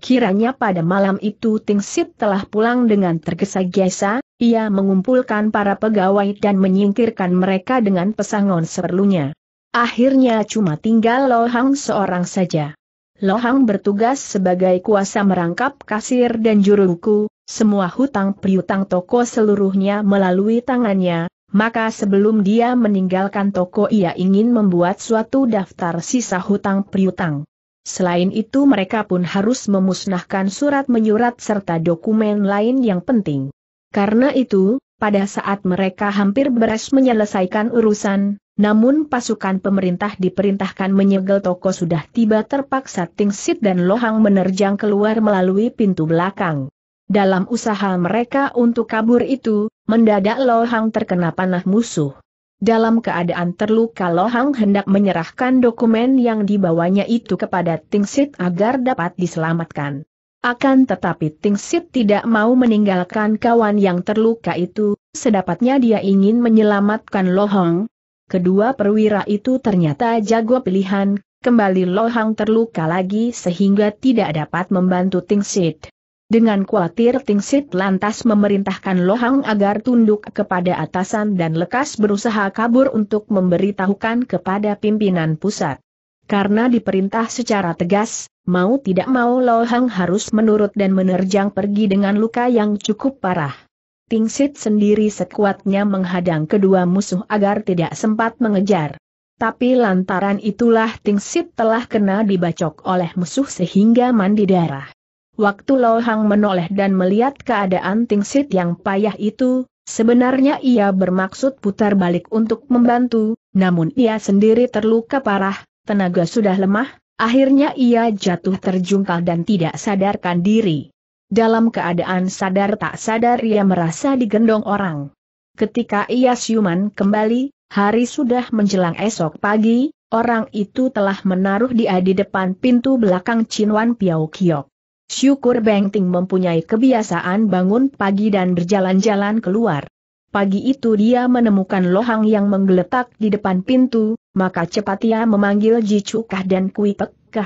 Kiranya pada malam itu Ting Sip telah pulang dengan tergesa-gesa, ia mengumpulkan para pegawai dan menyingkirkan mereka dengan pesangon seperlunya. Akhirnya cuma tinggal Lo seorang saja. Lohang bertugas sebagai kuasa merangkap kasir dan juruku, semua hutang piutang toko seluruhnya melalui tangannya, maka sebelum dia meninggalkan toko ia ingin membuat suatu daftar sisa hutang piutang. Selain itu mereka pun harus memusnahkan surat-menyurat serta dokumen lain yang penting. Karena itu, pada saat mereka hampir beres menyelesaikan urusan, namun pasukan pemerintah diperintahkan menyegel toko sudah tiba terpaksa Tingsit dan Lohang menerjang keluar melalui pintu belakang. Dalam usaha mereka untuk kabur itu, mendadak Lohang terkena panah musuh. Dalam keadaan terluka Lohang hendak menyerahkan dokumen yang dibawanya itu kepada Tingsit agar dapat diselamatkan. Akan tetapi Tingsit tidak mau meninggalkan kawan yang terluka itu, sedapatnya dia ingin menyelamatkan Lohang, Kedua perwira itu ternyata jago pilihan, kembali Lohang terluka lagi sehingga tidak dapat membantu Ting Sit. Dengan khawatir Ting Sit lantas memerintahkan Lohang agar tunduk kepada atasan dan lekas berusaha kabur untuk memberitahukan kepada pimpinan pusat. Karena diperintah secara tegas, mau tidak mau Lohang harus menurut dan menerjang pergi dengan luka yang cukup parah. Ting Sit sendiri sekuatnya menghadang kedua musuh agar tidak sempat mengejar. Tapi lantaran itulah Ting Sit telah kena dibacok oleh musuh sehingga mandi darah. Waktu Hang menoleh dan melihat keadaan Ting Sit yang payah itu, sebenarnya ia bermaksud putar balik untuk membantu, namun ia sendiri terluka parah, tenaga sudah lemah, akhirnya ia jatuh terjungkal dan tidak sadarkan diri. Dalam keadaan sadar tak sadar ia merasa digendong orang. Ketika ia siuman kembali, hari sudah menjelang esok pagi, orang itu telah menaruh dia di depan pintu belakang Chinwan Piao Kiok. Syukur Beng Ting mempunyai kebiasaan bangun pagi dan berjalan-jalan keluar. Pagi itu dia menemukan lohang yang menggeletak di depan pintu, maka cepat ia memanggil Jicukah dan Kui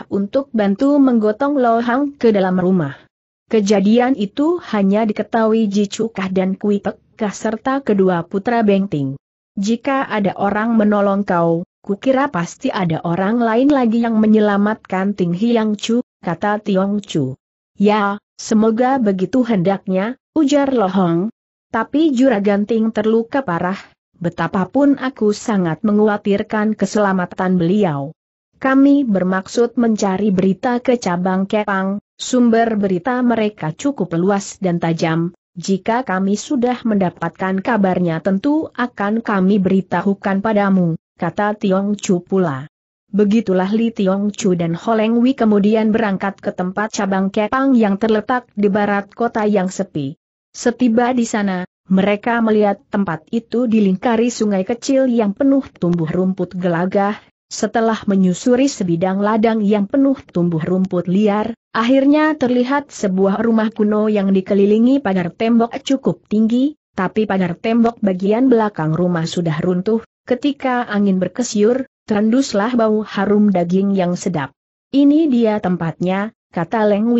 untuk bantu menggotong lohang ke dalam rumah. Kejadian itu hanya diketahui Jicukah dan kah serta kedua putra Bengting. Jika ada orang menolong kau, kukira pasti ada orang lain lagi yang menyelamatkan Ting Hiang Chu, kata Tiong Chu. Ya, semoga begitu hendaknya, ujar Lohong. Tapi juragan Ting terluka parah, betapapun aku sangat mengkhawatirkan keselamatan beliau. Kami bermaksud mencari berita ke cabang Kepang, Sumber berita mereka cukup luas dan tajam, jika kami sudah mendapatkan kabarnya tentu akan kami beritahukan padamu, kata Tiong Chu pula. Begitulah Li Tiong Chu dan Holeng Wei kemudian berangkat ke tempat cabang Kepang yang terletak di barat kota yang sepi. Setiba di sana, mereka melihat tempat itu dilingkari sungai kecil yang penuh tumbuh rumput gelagah, setelah menyusuri sebidang ladang yang penuh tumbuh rumput liar, akhirnya terlihat sebuah rumah kuno yang dikelilingi pagar tembok cukup tinggi, tapi pagar tembok bagian belakang rumah sudah runtuh, ketika angin berkesiur, terenduslah bau harum daging yang sedap. Ini dia tempatnya, kata Leng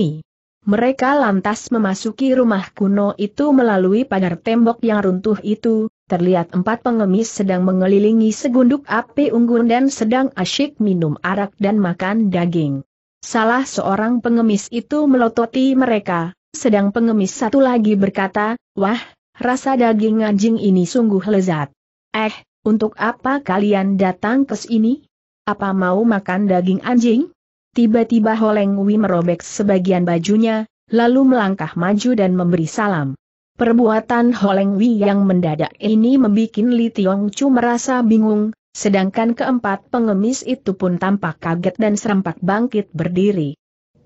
Mereka lantas memasuki rumah kuno itu melalui pagar tembok yang runtuh itu, terlihat empat pengemis sedang mengelilingi segunduk api unggun dan sedang asyik minum arak dan makan daging. Salah seorang pengemis itu melototi mereka, sedang pengemis satu lagi berkata, Wah, rasa daging anjing ini sungguh lezat. Eh, untuk apa kalian datang ke sini? Apa mau makan daging anjing? Tiba-tiba Holeng Wi merobek sebagian bajunya, lalu melangkah maju dan memberi salam. Perbuatan Holeng Wi yang mendadak ini membuat Li Tiong Chu merasa bingung, sedangkan keempat pengemis itu pun tampak kaget dan serempak bangkit berdiri.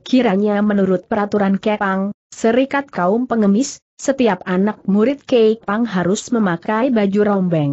Kiranya menurut peraturan Kepang, serikat kaum pengemis, setiap anak murid Kepang harus memakai baju rombeng.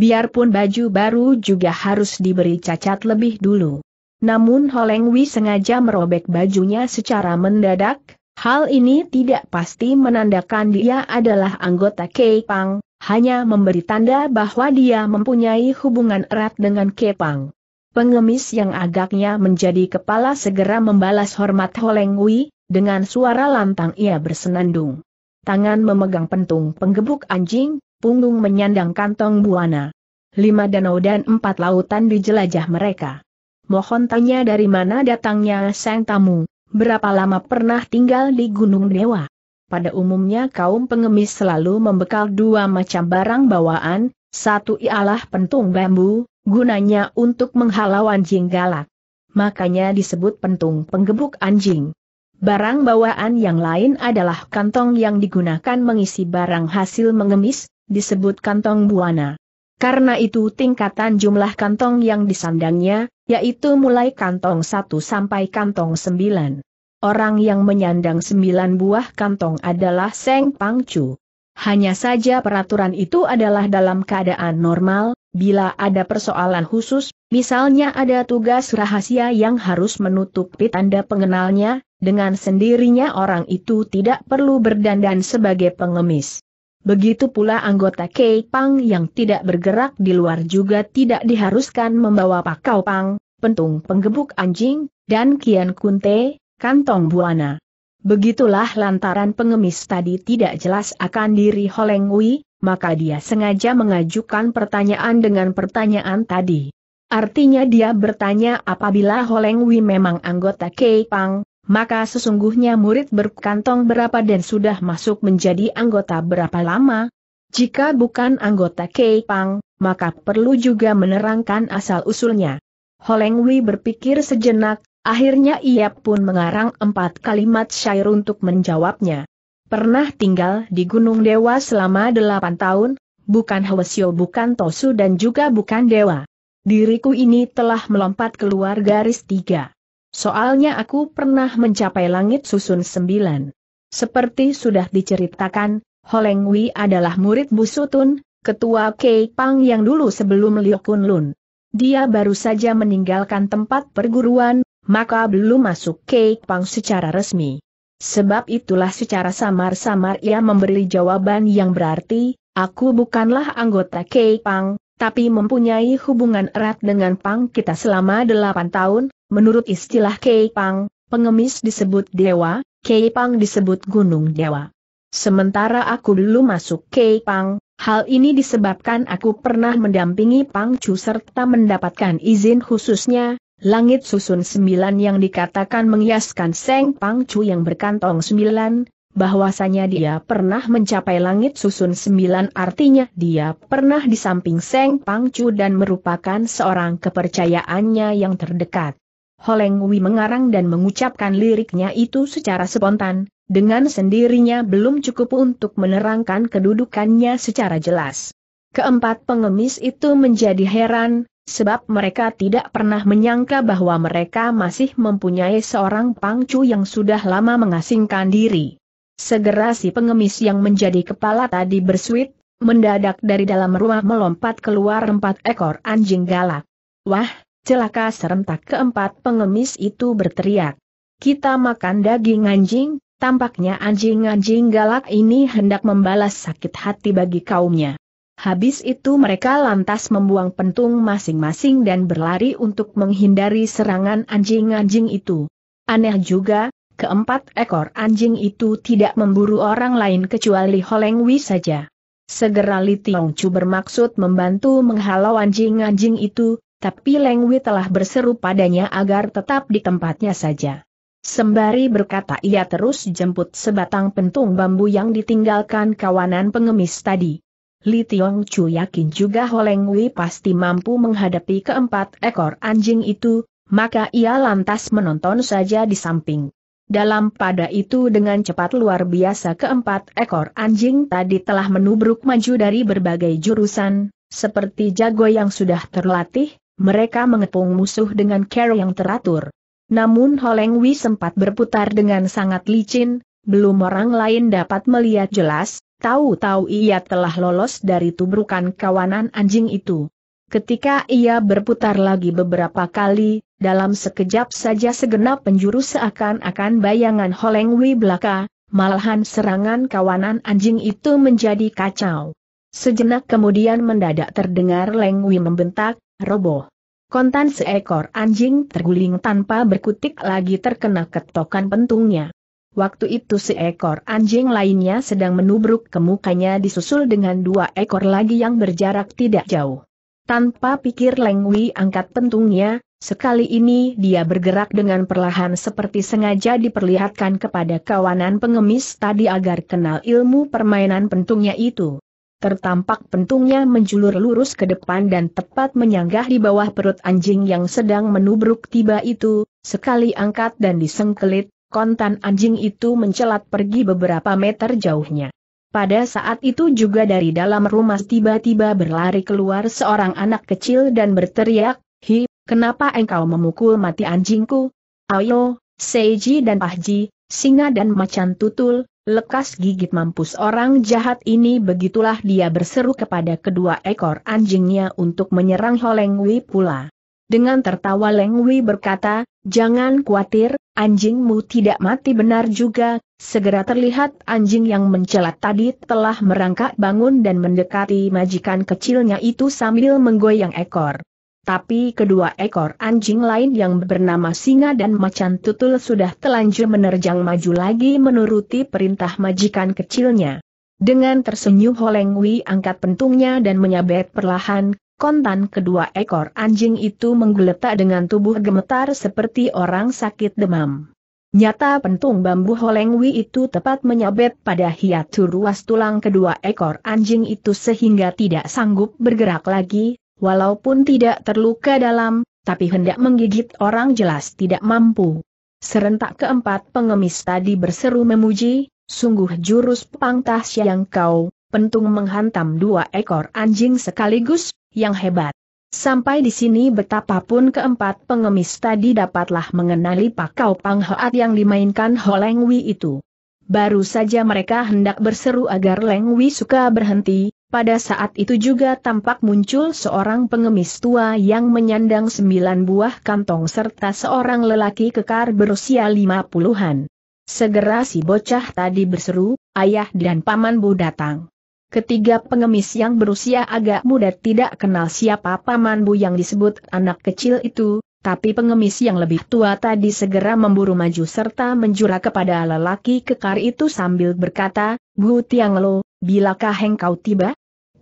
Biarpun baju baru juga harus diberi cacat lebih dulu. Namun Holeng Wi sengaja merobek bajunya secara mendadak, Hal ini tidak pasti menandakan dia adalah anggota Kepang, hanya memberi tanda bahwa dia mempunyai hubungan erat dengan Kepang. Pengemis yang agaknya menjadi kepala segera membalas hormat Holeng Wei, dengan suara lantang ia bersenandung. Tangan memegang pentung penggebuk anjing, punggung menyandang kantong buana. Lima danau dan empat lautan dijelajah mereka. Mohon tanya dari mana datangnya sang tamu, Berapa lama pernah tinggal di Gunung Dewa? Pada umumnya kaum pengemis selalu membekal dua macam barang bawaan, satu ialah pentung bambu, gunanya untuk menghalau anjing galak. Makanya disebut pentung penggebuk anjing. Barang bawaan yang lain adalah kantong yang digunakan mengisi barang hasil mengemis, disebut kantong buana. Karena itu tingkatan jumlah kantong yang disandangnya, yaitu mulai kantong 1 sampai kantong 9. Orang yang menyandang 9 buah kantong adalah Seng Pangcu. Hanya saja peraturan itu adalah dalam keadaan normal, bila ada persoalan khusus, misalnya ada tugas rahasia yang harus menutupi tanda pengenalnya, dengan sendirinya orang itu tidak perlu berdandan sebagai pengemis. Begitu pula anggota Kei Pang yang tidak bergerak di luar juga tidak diharuskan membawa pakau pang, pentung penggebuk anjing, dan kian kunte, kantong buana. Begitulah lantaran pengemis tadi tidak jelas akan diri Holeng Wei, maka dia sengaja mengajukan pertanyaan dengan pertanyaan tadi. Artinya dia bertanya apabila Holeng Wei memang anggota Kei Pang, maka sesungguhnya murid berkantong berapa dan sudah masuk menjadi anggota berapa lama? Jika bukan anggota Keipang, maka perlu juga menerangkan asal-usulnya. Holeng Wei berpikir sejenak, akhirnya ia pun mengarang empat kalimat syair untuk menjawabnya. Pernah tinggal di Gunung Dewa selama delapan tahun, bukan Hwasyo bukan Tosu dan juga bukan Dewa. Diriku ini telah melompat keluar garis tiga. Soalnya aku pernah mencapai langit susun sembilan. Seperti sudah diceritakan, Holeng Wei adalah murid Busutun, ketua Kei Pang yang dulu sebelum Liu Kun Lun. Dia baru saja meninggalkan tempat perguruan, maka belum masuk Kei Pang secara resmi. Sebab itulah secara samar-samar ia memberi jawaban yang berarti, aku bukanlah anggota Kei Pang, tapi mempunyai hubungan erat dengan Pang kita selama delapan tahun, Menurut istilah Keipang, pengemis disebut dewa, Keipang disebut gunung dewa. Sementara aku dulu masuk Keipang, hal ini disebabkan aku pernah mendampingi Pang Chu serta mendapatkan izin khususnya, langit susun sembilan yang dikatakan menghiaskan Seng Pang Chu yang berkantong sembilan, bahwasanya dia pernah mencapai langit susun sembilan artinya dia pernah di samping Seng Pangcu dan merupakan seorang kepercayaannya yang terdekat. Holeng Wi mengarang dan mengucapkan liriknya itu secara spontan, dengan sendirinya belum cukup untuk menerangkan kedudukannya secara jelas. Keempat pengemis itu menjadi heran, sebab mereka tidak pernah menyangka bahwa mereka masih mempunyai seorang pangcu yang sudah lama mengasingkan diri. Segera si pengemis yang menjadi kepala tadi bersuit, mendadak dari dalam rumah melompat keluar empat ekor anjing galak. Wah, celaka serentak keempat pengemis itu berteriak. Kita makan daging anjing, tampaknya anjing-anjing galak ini hendak membalas sakit hati bagi kaumnya. Habis itu mereka lantas membuang pentung masing-masing dan berlari untuk menghindari serangan anjing-anjing itu. Aneh juga, keempat ekor anjing itu tidak memburu orang lain kecuali Holengwi saja. Segera Li Tiong Chu bermaksud membantu menghalau anjing-anjing itu, tapi Leng Wei telah berseru padanya agar tetap di tempatnya saja. Sembari berkata ia terus jemput sebatang pentung bambu yang ditinggalkan kawanan pengemis tadi. Li Tiong Chu yakin juga Holeng Wei pasti mampu menghadapi keempat ekor anjing itu, maka ia lantas menonton saja di samping. Dalam pada itu dengan cepat luar biasa keempat ekor anjing tadi telah menubruk maju dari berbagai jurusan, seperti jago yang sudah terlatih, mereka mengepung musuh dengan cara yang teratur. Namun Holeng Wi sempat berputar dengan sangat licin, belum orang lain dapat melihat jelas, tahu-tahu ia telah lolos dari tubrukan kawanan anjing itu. Ketika ia berputar lagi beberapa kali, dalam sekejap saja segenap penjuru seakan-akan bayangan Holeng Wi belaka, malahan serangan kawanan anjing itu menjadi kacau. Sejenak kemudian mendadak terdengar Leng Wi membentak, roboh. Kontan seekor anjing terguling tanpa berkutik lagi terkena ketokan pentungnya. Waktu itu seekor anjing lainnya sedang menubruk ke mukanya disusul dengan dua ekor lagi yang berjarak tidak jauh. Tanpa pikir Lengwi angkat pentungnya, sekali ini dia bergerak dengan perlahan seperti sengaja diperlihatkan kepada kawanan pengemis tadi agar kenal ilmu permainan pentungnya itu tertampak pentungnya menjulur lurus ke depan dan tepat menyanggah di bawah perut anjing yang sedang menubruk tiba itu, sekali angkat dan disengkelit, kontan anjing itu mencelat pergi beberapa meter jauhnya. Pada saat itu juga dari dalam rumah tiba-tiba berlari keluar seorang anak kecil dan berteriak, Hi, kenapa engkau memukul mati anjingku? Ayo, Seiji dan Pahji, singa dan macan tutul, Lekas gigit mampus orang jahat ini begitulah dia berseru kepada kedua ekor anjingnya untuk menyerang Wei pula. Dengan tertawa Leng Wei berkata, jangan khawatir, anjingmu tidak mati benar juga, segera terlihat anjing yang mencelat tadi telah merangkak bangun dan mendekati majikan kecilnya itu sambil menggoyang ekor. Tapi kedua ekor anjing lain yang bernama singa dan macan tutul sudah telanjur menerjang maju lagi menuruti perintah majikan kecilnya. Dengan tersenyum Holeng Wi angkat pentungnya dan menyabet perlahan, kontan kedua ekor anjing itu menggeletak dengan tubuh gemetar seperti orang sakit demam. Nyata pentung bambu holengwi itu tepat menyabet pada hiatu ruas tulang kedua ekor anjing itu sehingga tidak sanggup bergerak lagi, walaupun tidak terluka dalam, tapi hendak menggigit orang jelas tidak mampu. Serentak keempat pengemis tadi berseru memuji, sungguh jurus pangtas yang kau, pentung menghantam dua ekor anjing sekaligus, yang hebat. Sampai di sini betapapun keempat pengemis tadi dapatlah mengenali pakau panghoat yang dimainkan Ho Leng Wei itu. Baru saja mereka hendak berseru agar Leng Wi suka berhenti, pada saat itu juga tampak muncul seorang pengemis tua yang menyandang sembilan buah kantong serta seorang lelaki kekar berusia lima puluhan. Segera si bocah tadi berseru, ayah dan paman bu datang. Ketiga pengemis yang berusia agak muda tidak kenal siapa paman bu yang disebut anak kecil itu, tapi pengemis yang lebih tua tadi segera memburu maju serta menjura kepada lelaki kekar itu sambil berkata, Bu Tianglo, Lo, bilakah engkau tiba?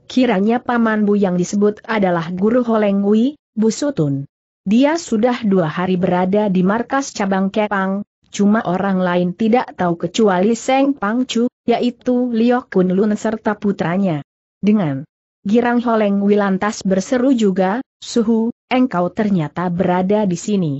kiranya Paman Bu yang disebut adalah Guru Holeng Wi, Bu Sutun. Dia sudah dua hari berada di markas cabang Kepang, cuma orang lain tidak tahu kecuali Seng Pangcu, yaitu Liu Kun Lun serta putranya. Dengan girang Holeng Wi lantas berseru juga, Suhu, engkau ternyata berada di sini.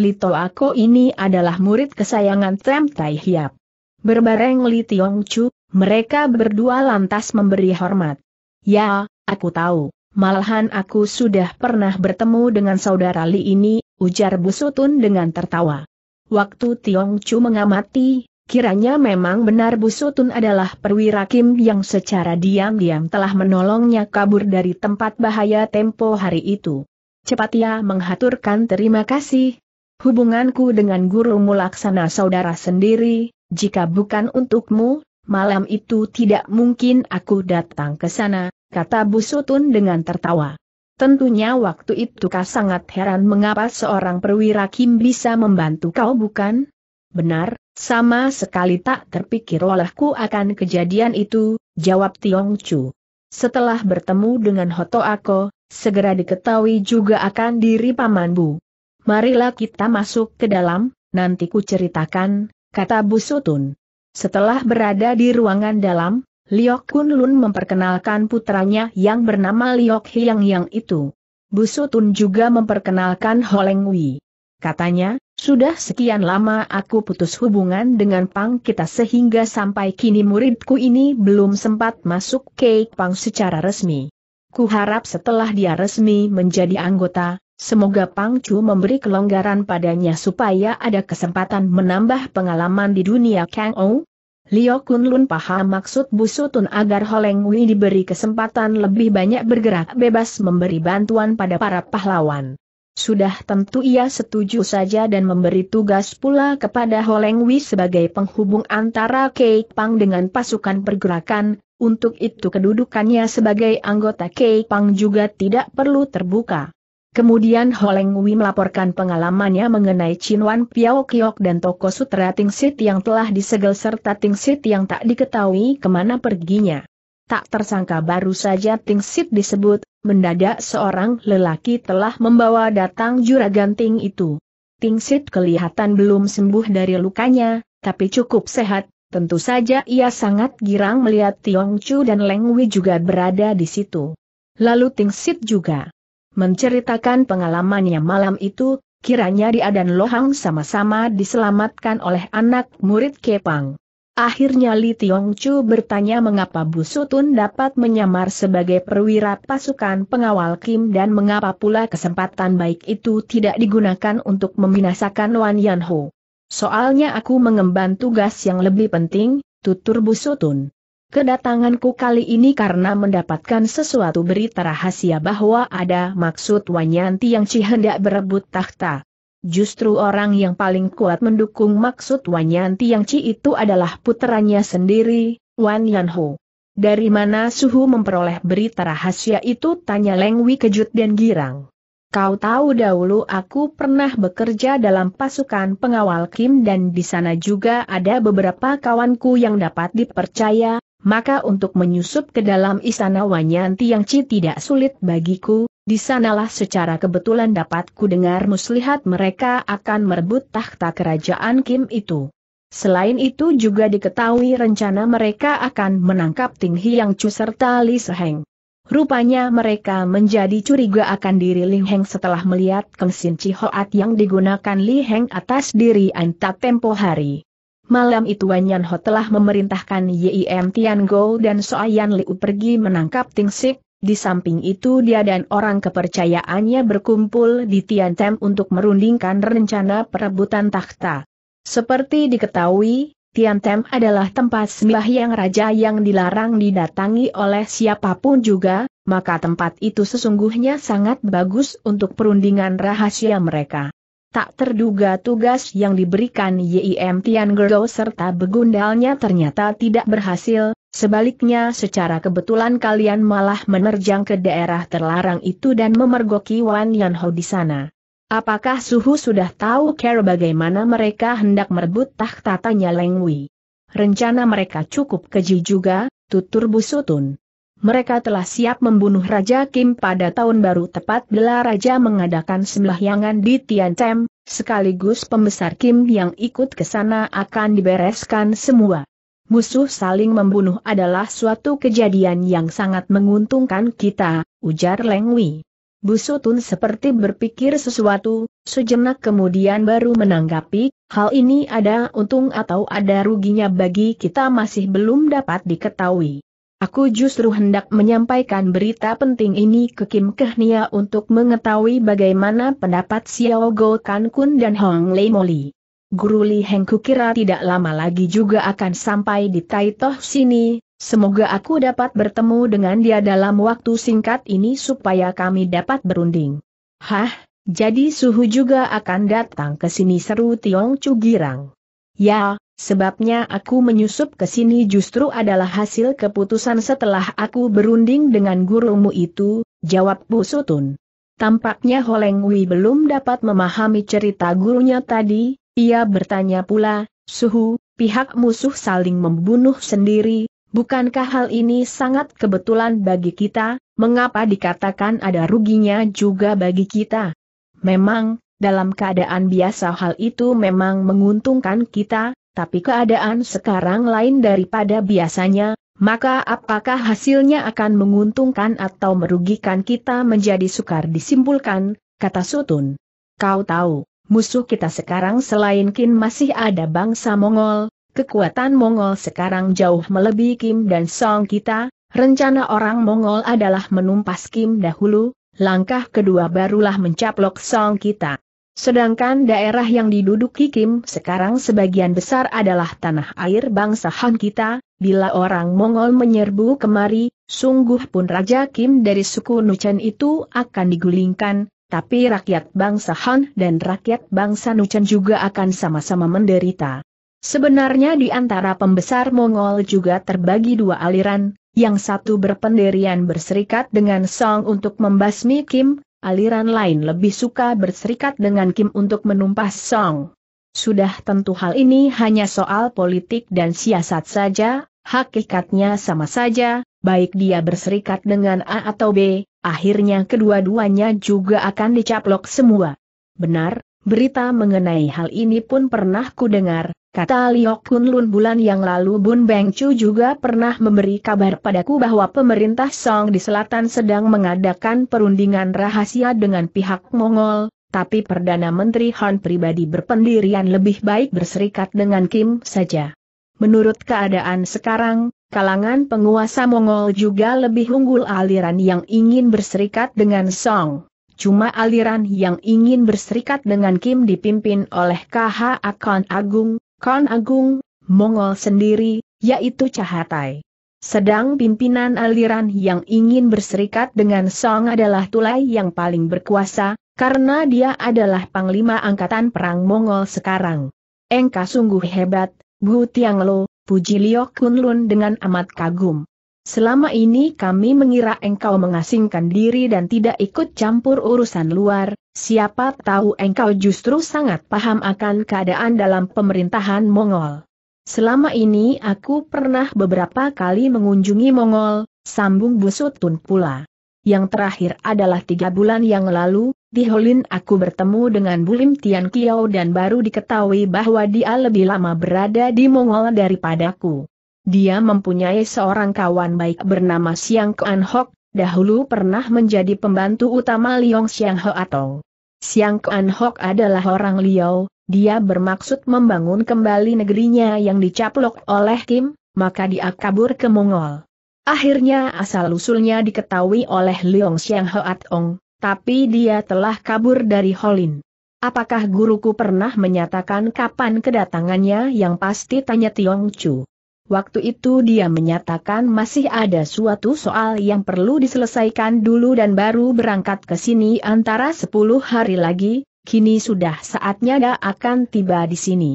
Lito Ako ini adalah murid kesayangan Tem Tai Hiap. Berbareng Li Tiong Chu, mereka berdua lantas memberi hormat. Ya, aku tahu. Malahan aku sudah pernah bertemu dengan saudara Li ini, ujar Busutun dengan tertawa. Waktu Tiong Chu mengamati, kiranya memang benar Busutun adalah perwira Kim yang secara diam-diam telah menolongnya kabur dari tempat bahaya tempo hari itu. Cepat ia menghaturkan terima kasih. Hubunganku dengan gurumu laksana saudara sendiri, jika bukan untukmu, malam itu tidak mungkin aku datang ke sana, kata Busutun dengan tertawa. Tentunya waktu itu kau sangat heran mengapa seorang perwira Kim bisa membantu kau bukan? Benar, sama sekali tak terpikir olehku akan kejadian itu, jawab Tiong Chu. Setelah bertemu dengan Hoto Ako, segera diketahui juga akan diri Paman Bu. Marilah kita masuk ke dalam, nanti ku ceritakan, kata Busutun. Setelah berada di ruangan dalam, Liok Kun Lun memperkenalkan putranya yang bernama Liok Hiang yang itu. Busutun juga memperkenalkan Holeng Wei. Katanya, sudah sekian lama aku putus hubungan dengan Pang kita sehingga sampai kini muridku ini belum sempat masuk ke Pang secara resmi. Kuharap setelah dia resmi menjadi anggota, Semoga Pang Chu memberi kelonggaran padanya supaya ada kesempatan menambah pengalaman di dunia Kang Ou. Lun Kunlun paham maksud Busutun agar Holeng Wei diberi kesempatan lebih banyak bergerak bebas memberi bantuan pada para pahlawan. Sudah tentu ia setuju saja dan memberi tugas pula kepada Holeng Wei sebagai penghubung antara Kei Pang dengan pasukan pergerakan, untuk itu kedudukannya sebagai anggota Kei Pang juga tidak perlu terbuka. Kemudian Holeng Wei melaporkan pengalamannya mengenai Chin Wan Piao Kiok dan toko sutra Ting Sit yang telah disegel serta Ting Sit yang tak diketahui kemana perginya. Tak tersangka baru saja Ting Sit disebut, mendadak seorang lelaki telah membawa datang juragan Ting itu. Ting Sit kelihatan belum sembuh dari lukanya, tapi cukup sehat, tentu saja ia sangat girang melihat Tiong Chu dan Leng Wei juga berada di situ. Lalu Ting Sit juga. Menceritakan pengalamannya malam itu, kiranya dia dan Lohang sama-sama diselamatkan oleh anak murid Kepang. Akhirnya Li Tiong Chu bertanya mengapa Bu Sutun dapat menyamar sebagai perwira pasukan pengawal Kim dan mengapa pula kesempatan baik itu tidak digunakan untuk membinasakan Wan Yan Ho. Soalnya aku mengemban tugas yang lebih penting, tutur Bu Sutun. Kedatanganku kali ini karena mendapatkan sesuatu berita rahasia bahwa ada maksud Wanyanti yang Ci hendak berebut tahta. Justru orang yang paling kuat mendukung maksud Wanyanti yang Ci itu adalah puteranya sendiri, Wan Yanho. Dari mana Suhu memperoleh berita rahasia itu tanya Lengwi kejut dan girang. Kau tahu dahulu aku pernah bekerja dalam pasukan pengawal Kim dan di sana juga ada beberapa kawanku yang dapat dipercaya, maka untuk menyusup ke dalam istana yang Ci tidak sulit bagiku, di sanalah secara kebetulan dapat kudengar muslihat mereka akan merebut tahta kerajaan Kim itu. Selain itu juga diketahui rencana mereka akan menangkap Ting yang Chu serta Li Seheng. Rupanya mereka menjadi curiga akan diri Li Heng setelah melihat kengsin Cihoat yang digunakan Li Heng atas diri Anta tempo hari. Malam itu Wanyan Ho telah memerintahkan Yim Tian Go dan Soayan Liu pergi menangkap Ting Sik, di samping itu dia dan orang kepercayaannya berkumpul di Tian Tem untuk merundingkan rencana perebutan takhta. Seperti diketahui, Tian Tem adalah tempat yang raja yang dilarang didatangi oleh siapapun juga, maka tempat itu sesungguhnya sangat bagus untuk perundingan rahasia mereka. Tak terduga tugas yang diberikan YIM Tian Gerdo serta begundalnya ternyata tidak berhasil, sebaliknya secara kebetulan kalian malah menerjang ke daerah terlarang itu dan memergoki Wan Yanho di sana. Apakah Suhu sudah tahu cara bagaimana mereka hendak merebut tahta Leng Wei? Rencana mereka cukup keji juga, tutur Busutun mereka telah siap membunuh Raja Kim pada tahun baru tepat bila Raja mengadakan sembahyangan di Tian Tiancem, sekaligus pembesar Kim yang ikut ke sana akan dibereskan semua. Musuh saling membunuh adalah suatu kejadian yang sangat menguntungkan kita, ujar Leng Wei. Busutun seperti berpikir sesuatu, sejenak kemudian baru menanggapi, hal ini ada untung atau ada ruginya bagi kita masih belum dapat diketahui. Aku justru hendak menyampaikan berita penting ini ke Kim Kehnia untuk mengetahui bagaimana pendapat Xiao Go Kan Kun dan Hong Lei Moli. Guru Li Heng kukira tidak lama lagi juga akan sampai di Tai Toh sini, semoga aku dapat bertemu dengan dia dalam waktu singkat ini supaya kami dapat berunding. Hah, jadi Suhu juga akan datang ke sini seru Tiong Chu Girang. Ya, Sebabnya aku menyusup ke sini justru adalah hasil keputusan setelah aku berunding dengan gurumu itu, jawab Bu Sutun. Tampaknya Holeng Wei belum dapat memahami cerita gurunya tadi, ia bertanya pula, Suhu, pihak musuh saling membunuh sendiri, bukankah hal ini sangat kebetulan bagi kita, mengapa dikatakan ada ruginya juga bagi kita? Memang, dalam keadaan biasa hal itu memang menguntungkan kita, tapi keadaan sekarang lain daripada biasanya, maka apakah hasilnya akan menguntungkan atau merugikan kita menjadi sukar disimpulkan, kata Sutun. Kau tahu, musuh kita sekarang selain Kim masih ada bangsa Mongol, kekuatan Mongol sekarang jauh melebihi Kim dan Song kita, rencana orang Mongol adalah menumpas Kim dahulu, langkah kedua barulah mencaplok Song kita. Sedangkan daerah yang diduduki Kim sekarang sebagian besar adalah tanah air bangsa Han kita, bila orang Mongol menyerbu kemari, sungguh pun Raja Kim dari suku Nuchen itu akan digulingkan, tapi rakyat bangsa Han dan rakyat bangsa Nuchen juga akan sama-sama menderita. Sebenarnya di antara pembesar Mongol juga terbagi dua aliran, yang satu berpendirian berserikat dengan Song untuk membasmi Kim, aliran lain lebih suka berserikat dengan Kim untuk menumpas Song. Sudah tentu hal ini hanya soal politik dan siasat saja, hakikatnya sama saja, baik dia berserikat dengan A atau B, akhirnya kedua-duanya juga akan dicaplok semua. Benar, Berita mengenai hal ini pun pernah kudengar, kata Liok Kun Lun bulan yang lalu Bun Beng Chu juga pernah memberi kabar padaku bahwa pemerintah Song di selatan sedang mengadakan perundingan rahasia dengan pihak Mongol, tapi Perdana Menteri Han pribadi berpendirian lebih baik berserikat dengan Kim saja. Menurut keadaan sekarang, kalangan penguasa Mongol juga lebih unggul aliran yang ingin berserikat dengan Song. Cuma aliran yang ingin berserikat dengan Kim dipimpin oleh KH Akon Agung, Kon Agung, Mongol sendiri, yaitu Cahatai. Sedang pimpinan aliran yang ingin berserikat dengan Song adalah Tulai yang paling berkuasa, karena dia adalah panglima angkatan perang Mongol sekarang. Engka sungguh hebat, Bu Tianglo, puji Liok Kunlun dengan amat kagum. Selama ini kami mengira engkau mengasingkan diri dan tidak ikut campur urusan luar, siapa tahu engkau justru sangat paham akan keadaan dalam pemerintahan Mongol. Selama ini aku pernah beberapa kali mengunjungi Mongol, sambung Busutun pula. Yang terakhir adalah tiga bulan yang lalu, di Holin aku bertemu dengan Bulim Tian Kiao dan baru diketahui bahwa dia lebih lama berada di Mongol daripadaku. Dia mempunyai seorang kawan baik bernama Siang Kuan Hok, dahulu pernah menjadi pembantu utama Liong Siang Ho Atong. Siang Kuan Hok adalah orang Liao, dia bermaksud membangun kembali negerinya yang dicaplok oleh Kim, maka dia kabur ke Mongol. Akhirnya asal-usulnya diketahui oleh Liong Siang Ho Atong, tapi dia telah kabur dari Holin. Apakah guruku pernah menyatakan kapan kedatangannya yang pasti tanya Tiong Chu. Waktu itu dia menyatakan masih ada suatu soal yang perlu diselesaikan dulu dan baru berangkat ke sini antara 10 hari lagi, kini sudah saatnya dia akan tiba di sini.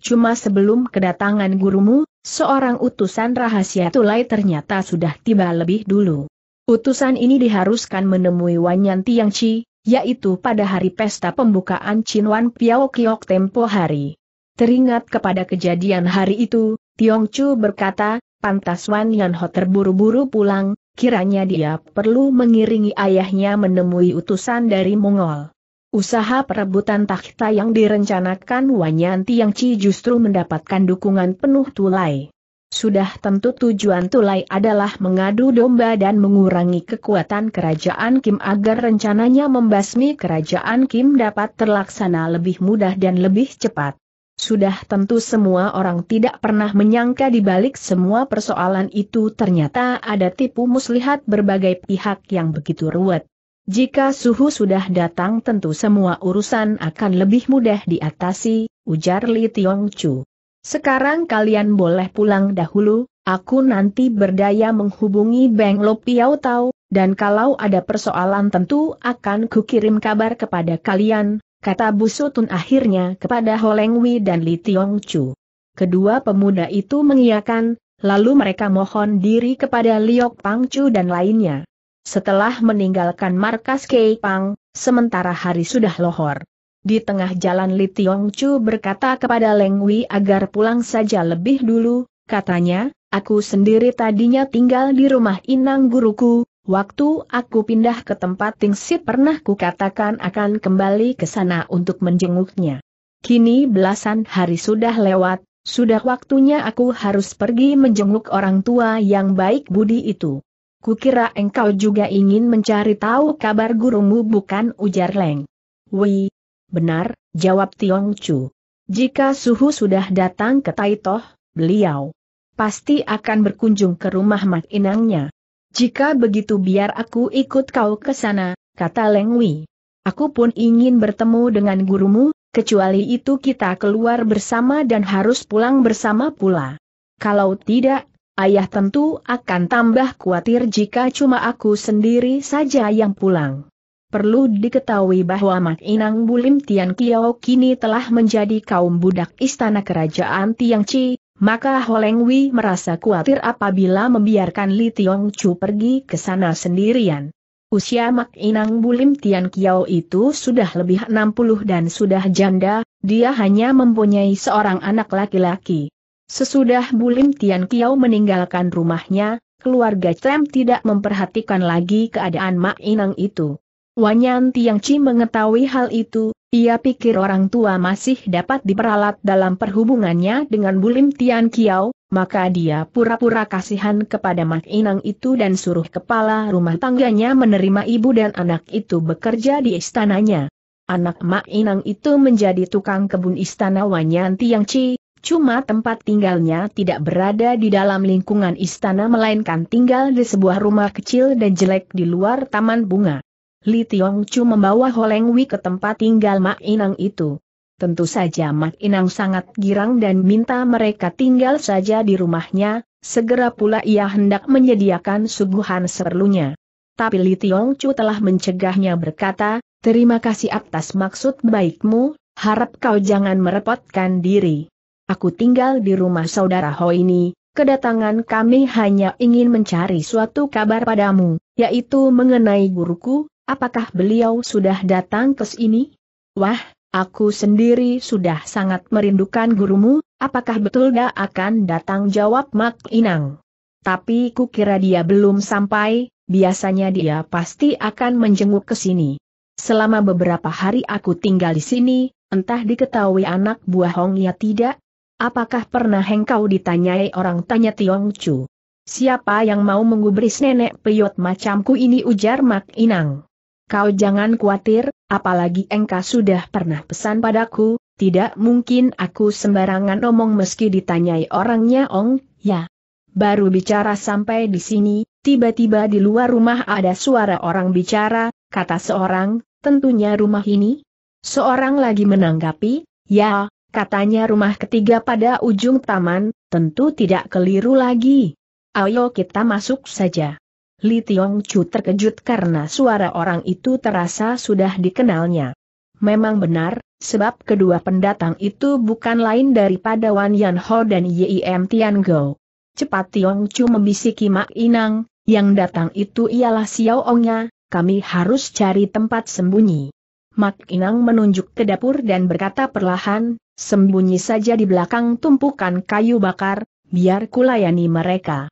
Cuma sebelum kedatangan gurumu, seorang utusan rahasia Tulai ternyata sudah tiba lebih dulu. Utusan ini diharuskan menemui Wanyan Tiangci, yaitu pada hari pesta pembukaan Chinwan Piao Kiok tempo hari. Teringat kepada kejadian hari itu, Tiong Chu berkata, pantas Wan Yan Ho terburu-buru pulang, kiranya dia perlu mengiringi ayahnya menemui utusan dari Mongol. Usaha perebutan takhta yang direncanakan Tiong Chi justru mendapatkan dukungan penuh Tulai. Sudah tentu tujuan Tulai adalah mengadu domba dan mengurangi kekuatan kerajaan Kim agar rencananya membasmi kerajaan Kim dapat terlaksana lebih mudah dan lebih cepat. Sudah tentu semua orang tidak pernah menyangka di balik semua persoalan itu ternyata ada tipu muslihat berbagai pihak yang begitu ruwet. Jika suhu sudah datang tentu semua urusan akan lebih mudah diatasi, ujar Li Tiong Chu. Sekarang kalian boleh pulang dahulu, aku nanti berdaya menghubungi Beng Lo Piao Tau, dan kalau ada persoalan tentu akan kukirim kabar kepada kalian, kata Busutun akhirnya kepada Holengwi dan Li Tiong Chu. Kedua pemuda itu mengiyakan, lalu mereka mohon diri kepada Liok Pang Chu dan lainnya. Setelah meninggalkan markas Kei Pang, sementara hari sudah lohor. Di tengah jalan Li Tiong Chu berkata kepada Leng Wi agar pulang saja lebih dulu, katanya, Aku sendiri tadinya tinggal di rumah inang guruku, Waktu aku pindah ke tempat Tingsi pernah kukatakan akan kembali ke sana untuk menjenguknya. Kini belasan hari sudah lewat, sudah waktunya aku harus pergi menjenguk orang tua yang baik budi itu. Kukira engkau juga ingin mencari tahu kabar gurumu bukan ujar Leng. Wi, benar, jawab Tiong Chu. Jika suhu sudah datang ke Taitoh, beliau pasti akan berkunjung ke rumah mak inangnya. Jika begitu biar aku ikut kau ke sana, kata Leng Wei. Aku pun ingin bertemu dengan gurumu, kecuali itu kita keluar bersama dan harus pulang bersama pula. Kalau tidak, ayah tentu akan tambah khawatir jika cuma aku sendiri saja yang pulang. Perlu diketahui bahwa Mak Inang Bulim Tian Kiao kini telah menjadi kaum budak istana kerajaan Chi, maka Wei merasa khawatir apabila membiarkan Li Tiong Chu pergi ke sana sendirian. Usia Mak Inang Bulim Tian Kiao itu sudah lebih 60 dan sudah janda, dia hanya mempunyai seorang anak laki-laki. Sesudah Bulim Tian Kiao meninggalkan rumahnya, keluarga Cem tidak memperhatikan lagi keadaan Mak Inang itu. Wanyan Tiang Chi mengetahui hal itu, ia pikir orang tua masih dapat diperalat dalam perhubungannya dengan Bulim Tian Kiao, maka dia pura-pura kasihan kepada Mak Inang itu dan suruh kepala rumah tangganya menerima ibu dan anak itu bekerja di istananya. Anak Mak Inang itu menjadi tukang kebun istana Wanyan Chi, cuma tempat tinggalnya tidak berada di dalam lingkungan istana melainkan tinggal di sebuah rumah kecil dan jelek di luar taman bunga. Li Tiong Chu membawa Holeng Wei ke tempat tinggal Mak Inang itu. Tentu saja Mak Inang sangat girang dan minta mereka tinggal saja di rumahnya, segera pula ia hendak menyediakan suguhan seperlunya. Tapi Li Tiong Chu telah mencegahnya berkata, terima kasih atas maksud baikmu, harap kau jangan merepotkan diri. Aku tinggal di rumah saudara Ho ini, kedatangan kami hanya ingin mencari suatu kabar padamu, yaitu mengenai guruku, apakah beliau sudah datang ke sini? Wah, aku sendiri sudah sangat merindukan gurumu, apakah betul dia akan datang jawab Mak Inang? Tapi kukira dia belum sampai, biasanya dia pasti akan menjenguk ke sini. Selama beberapa hari aku tinggal di sini, entah diketahui anak buah Hong ya tidak? Apakah pernah engkau ditanyai orang tanya Tiong Chu? Siapa yang mau menggubris nenek peyot macamku ini ujar Mak Inang. Kau jangan khawatir, apalagi engkau sudah pernah pesan padaku, tidak mungkin aku sembarangan omong meski ditanyai orangnya ong, ya. Baru bicara sampai di sini, tiba-tiba di luar rumah ada suara orang bicara, kata seorang, tentunya rumah ini? Seorang lagi menanggapi, ya, katanya rumah ketiga pada ujung taman, tentu tidak keliru lagi. Ayo kita masuk saja. Li Tiong Chu terkejut karena suara orang itu terasa sudah dikenalnya. Memang benar, sebab kedua pendatang itu bukan lain daripada Wan Yan Ho dan Yim Tian Go. Cepat Tiong Chu membisiki Mak Inang, yang datang itu ialah Xiao Ongnya, kami harus cari tempat sembunyi. Mak Inang menunjuk ke dapur dan berkata perlahan, sembunyi saja di belakang tumpukan kayu bakar, biar kulayani mereka.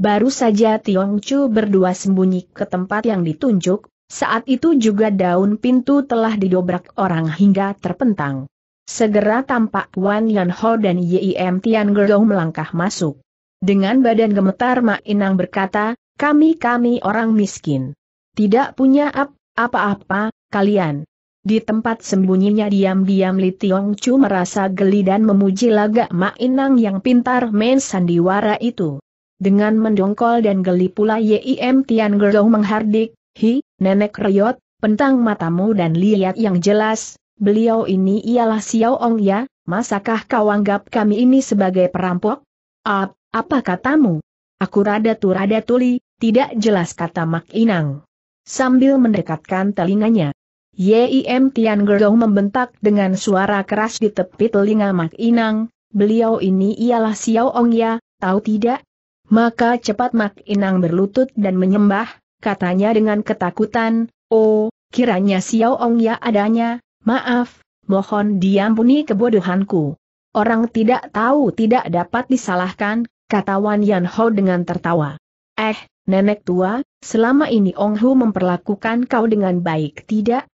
Baru saja Tiong Chu berdua sembunyi ke tempat yang ditunjuk, saat itu juga daun pintu telah didobrak orang hingga terpentang. Segera tampak Wan Yan Ho dan Yim Tian Gerdong melangkah masuk. Dengan badan gemetar Mak Inang berkata, kami-kami orang miskin. Tidak punya apa-apa, kalian. Di tempat sembunyinya diam-diam Li Tiong Chu merasa geli dan memuji lagak Mak Inang yang pintar main sandiwara itu. Dengan mendongkol dan geli pula Yim Tian Gerong menghardik, Hi, Nenek Reyot, pentang matamu dan lihat yang jelas, beliau ini ialah Xiao Ong ya, masakah kau anggap kami ini sebagai perampok? Ap, apa katamu? Aku rada tu rada tuli, tidak jelas kata Mak Inang. Sambil mendekatkan telinganya. Yim Tian Gerong membentak dengan suara keras di tepi telinga Mak Inang, beliau ini ialah Xiao Ong ya, tahu tidak, maka cepat Mak Inang berlutut dan menyembah, katanya dengan ketakutan, Oh, kiranya Xiao Ong ya adanya, maaf, mohon diampuni kebodohanku. Orang tidak tahu tidak dapat disalahkan, kata Wan Yan Ho dengan tertawa. Eh, nenek tua, selama ini Ong Hu memperlakukan kau dengan baik tidak?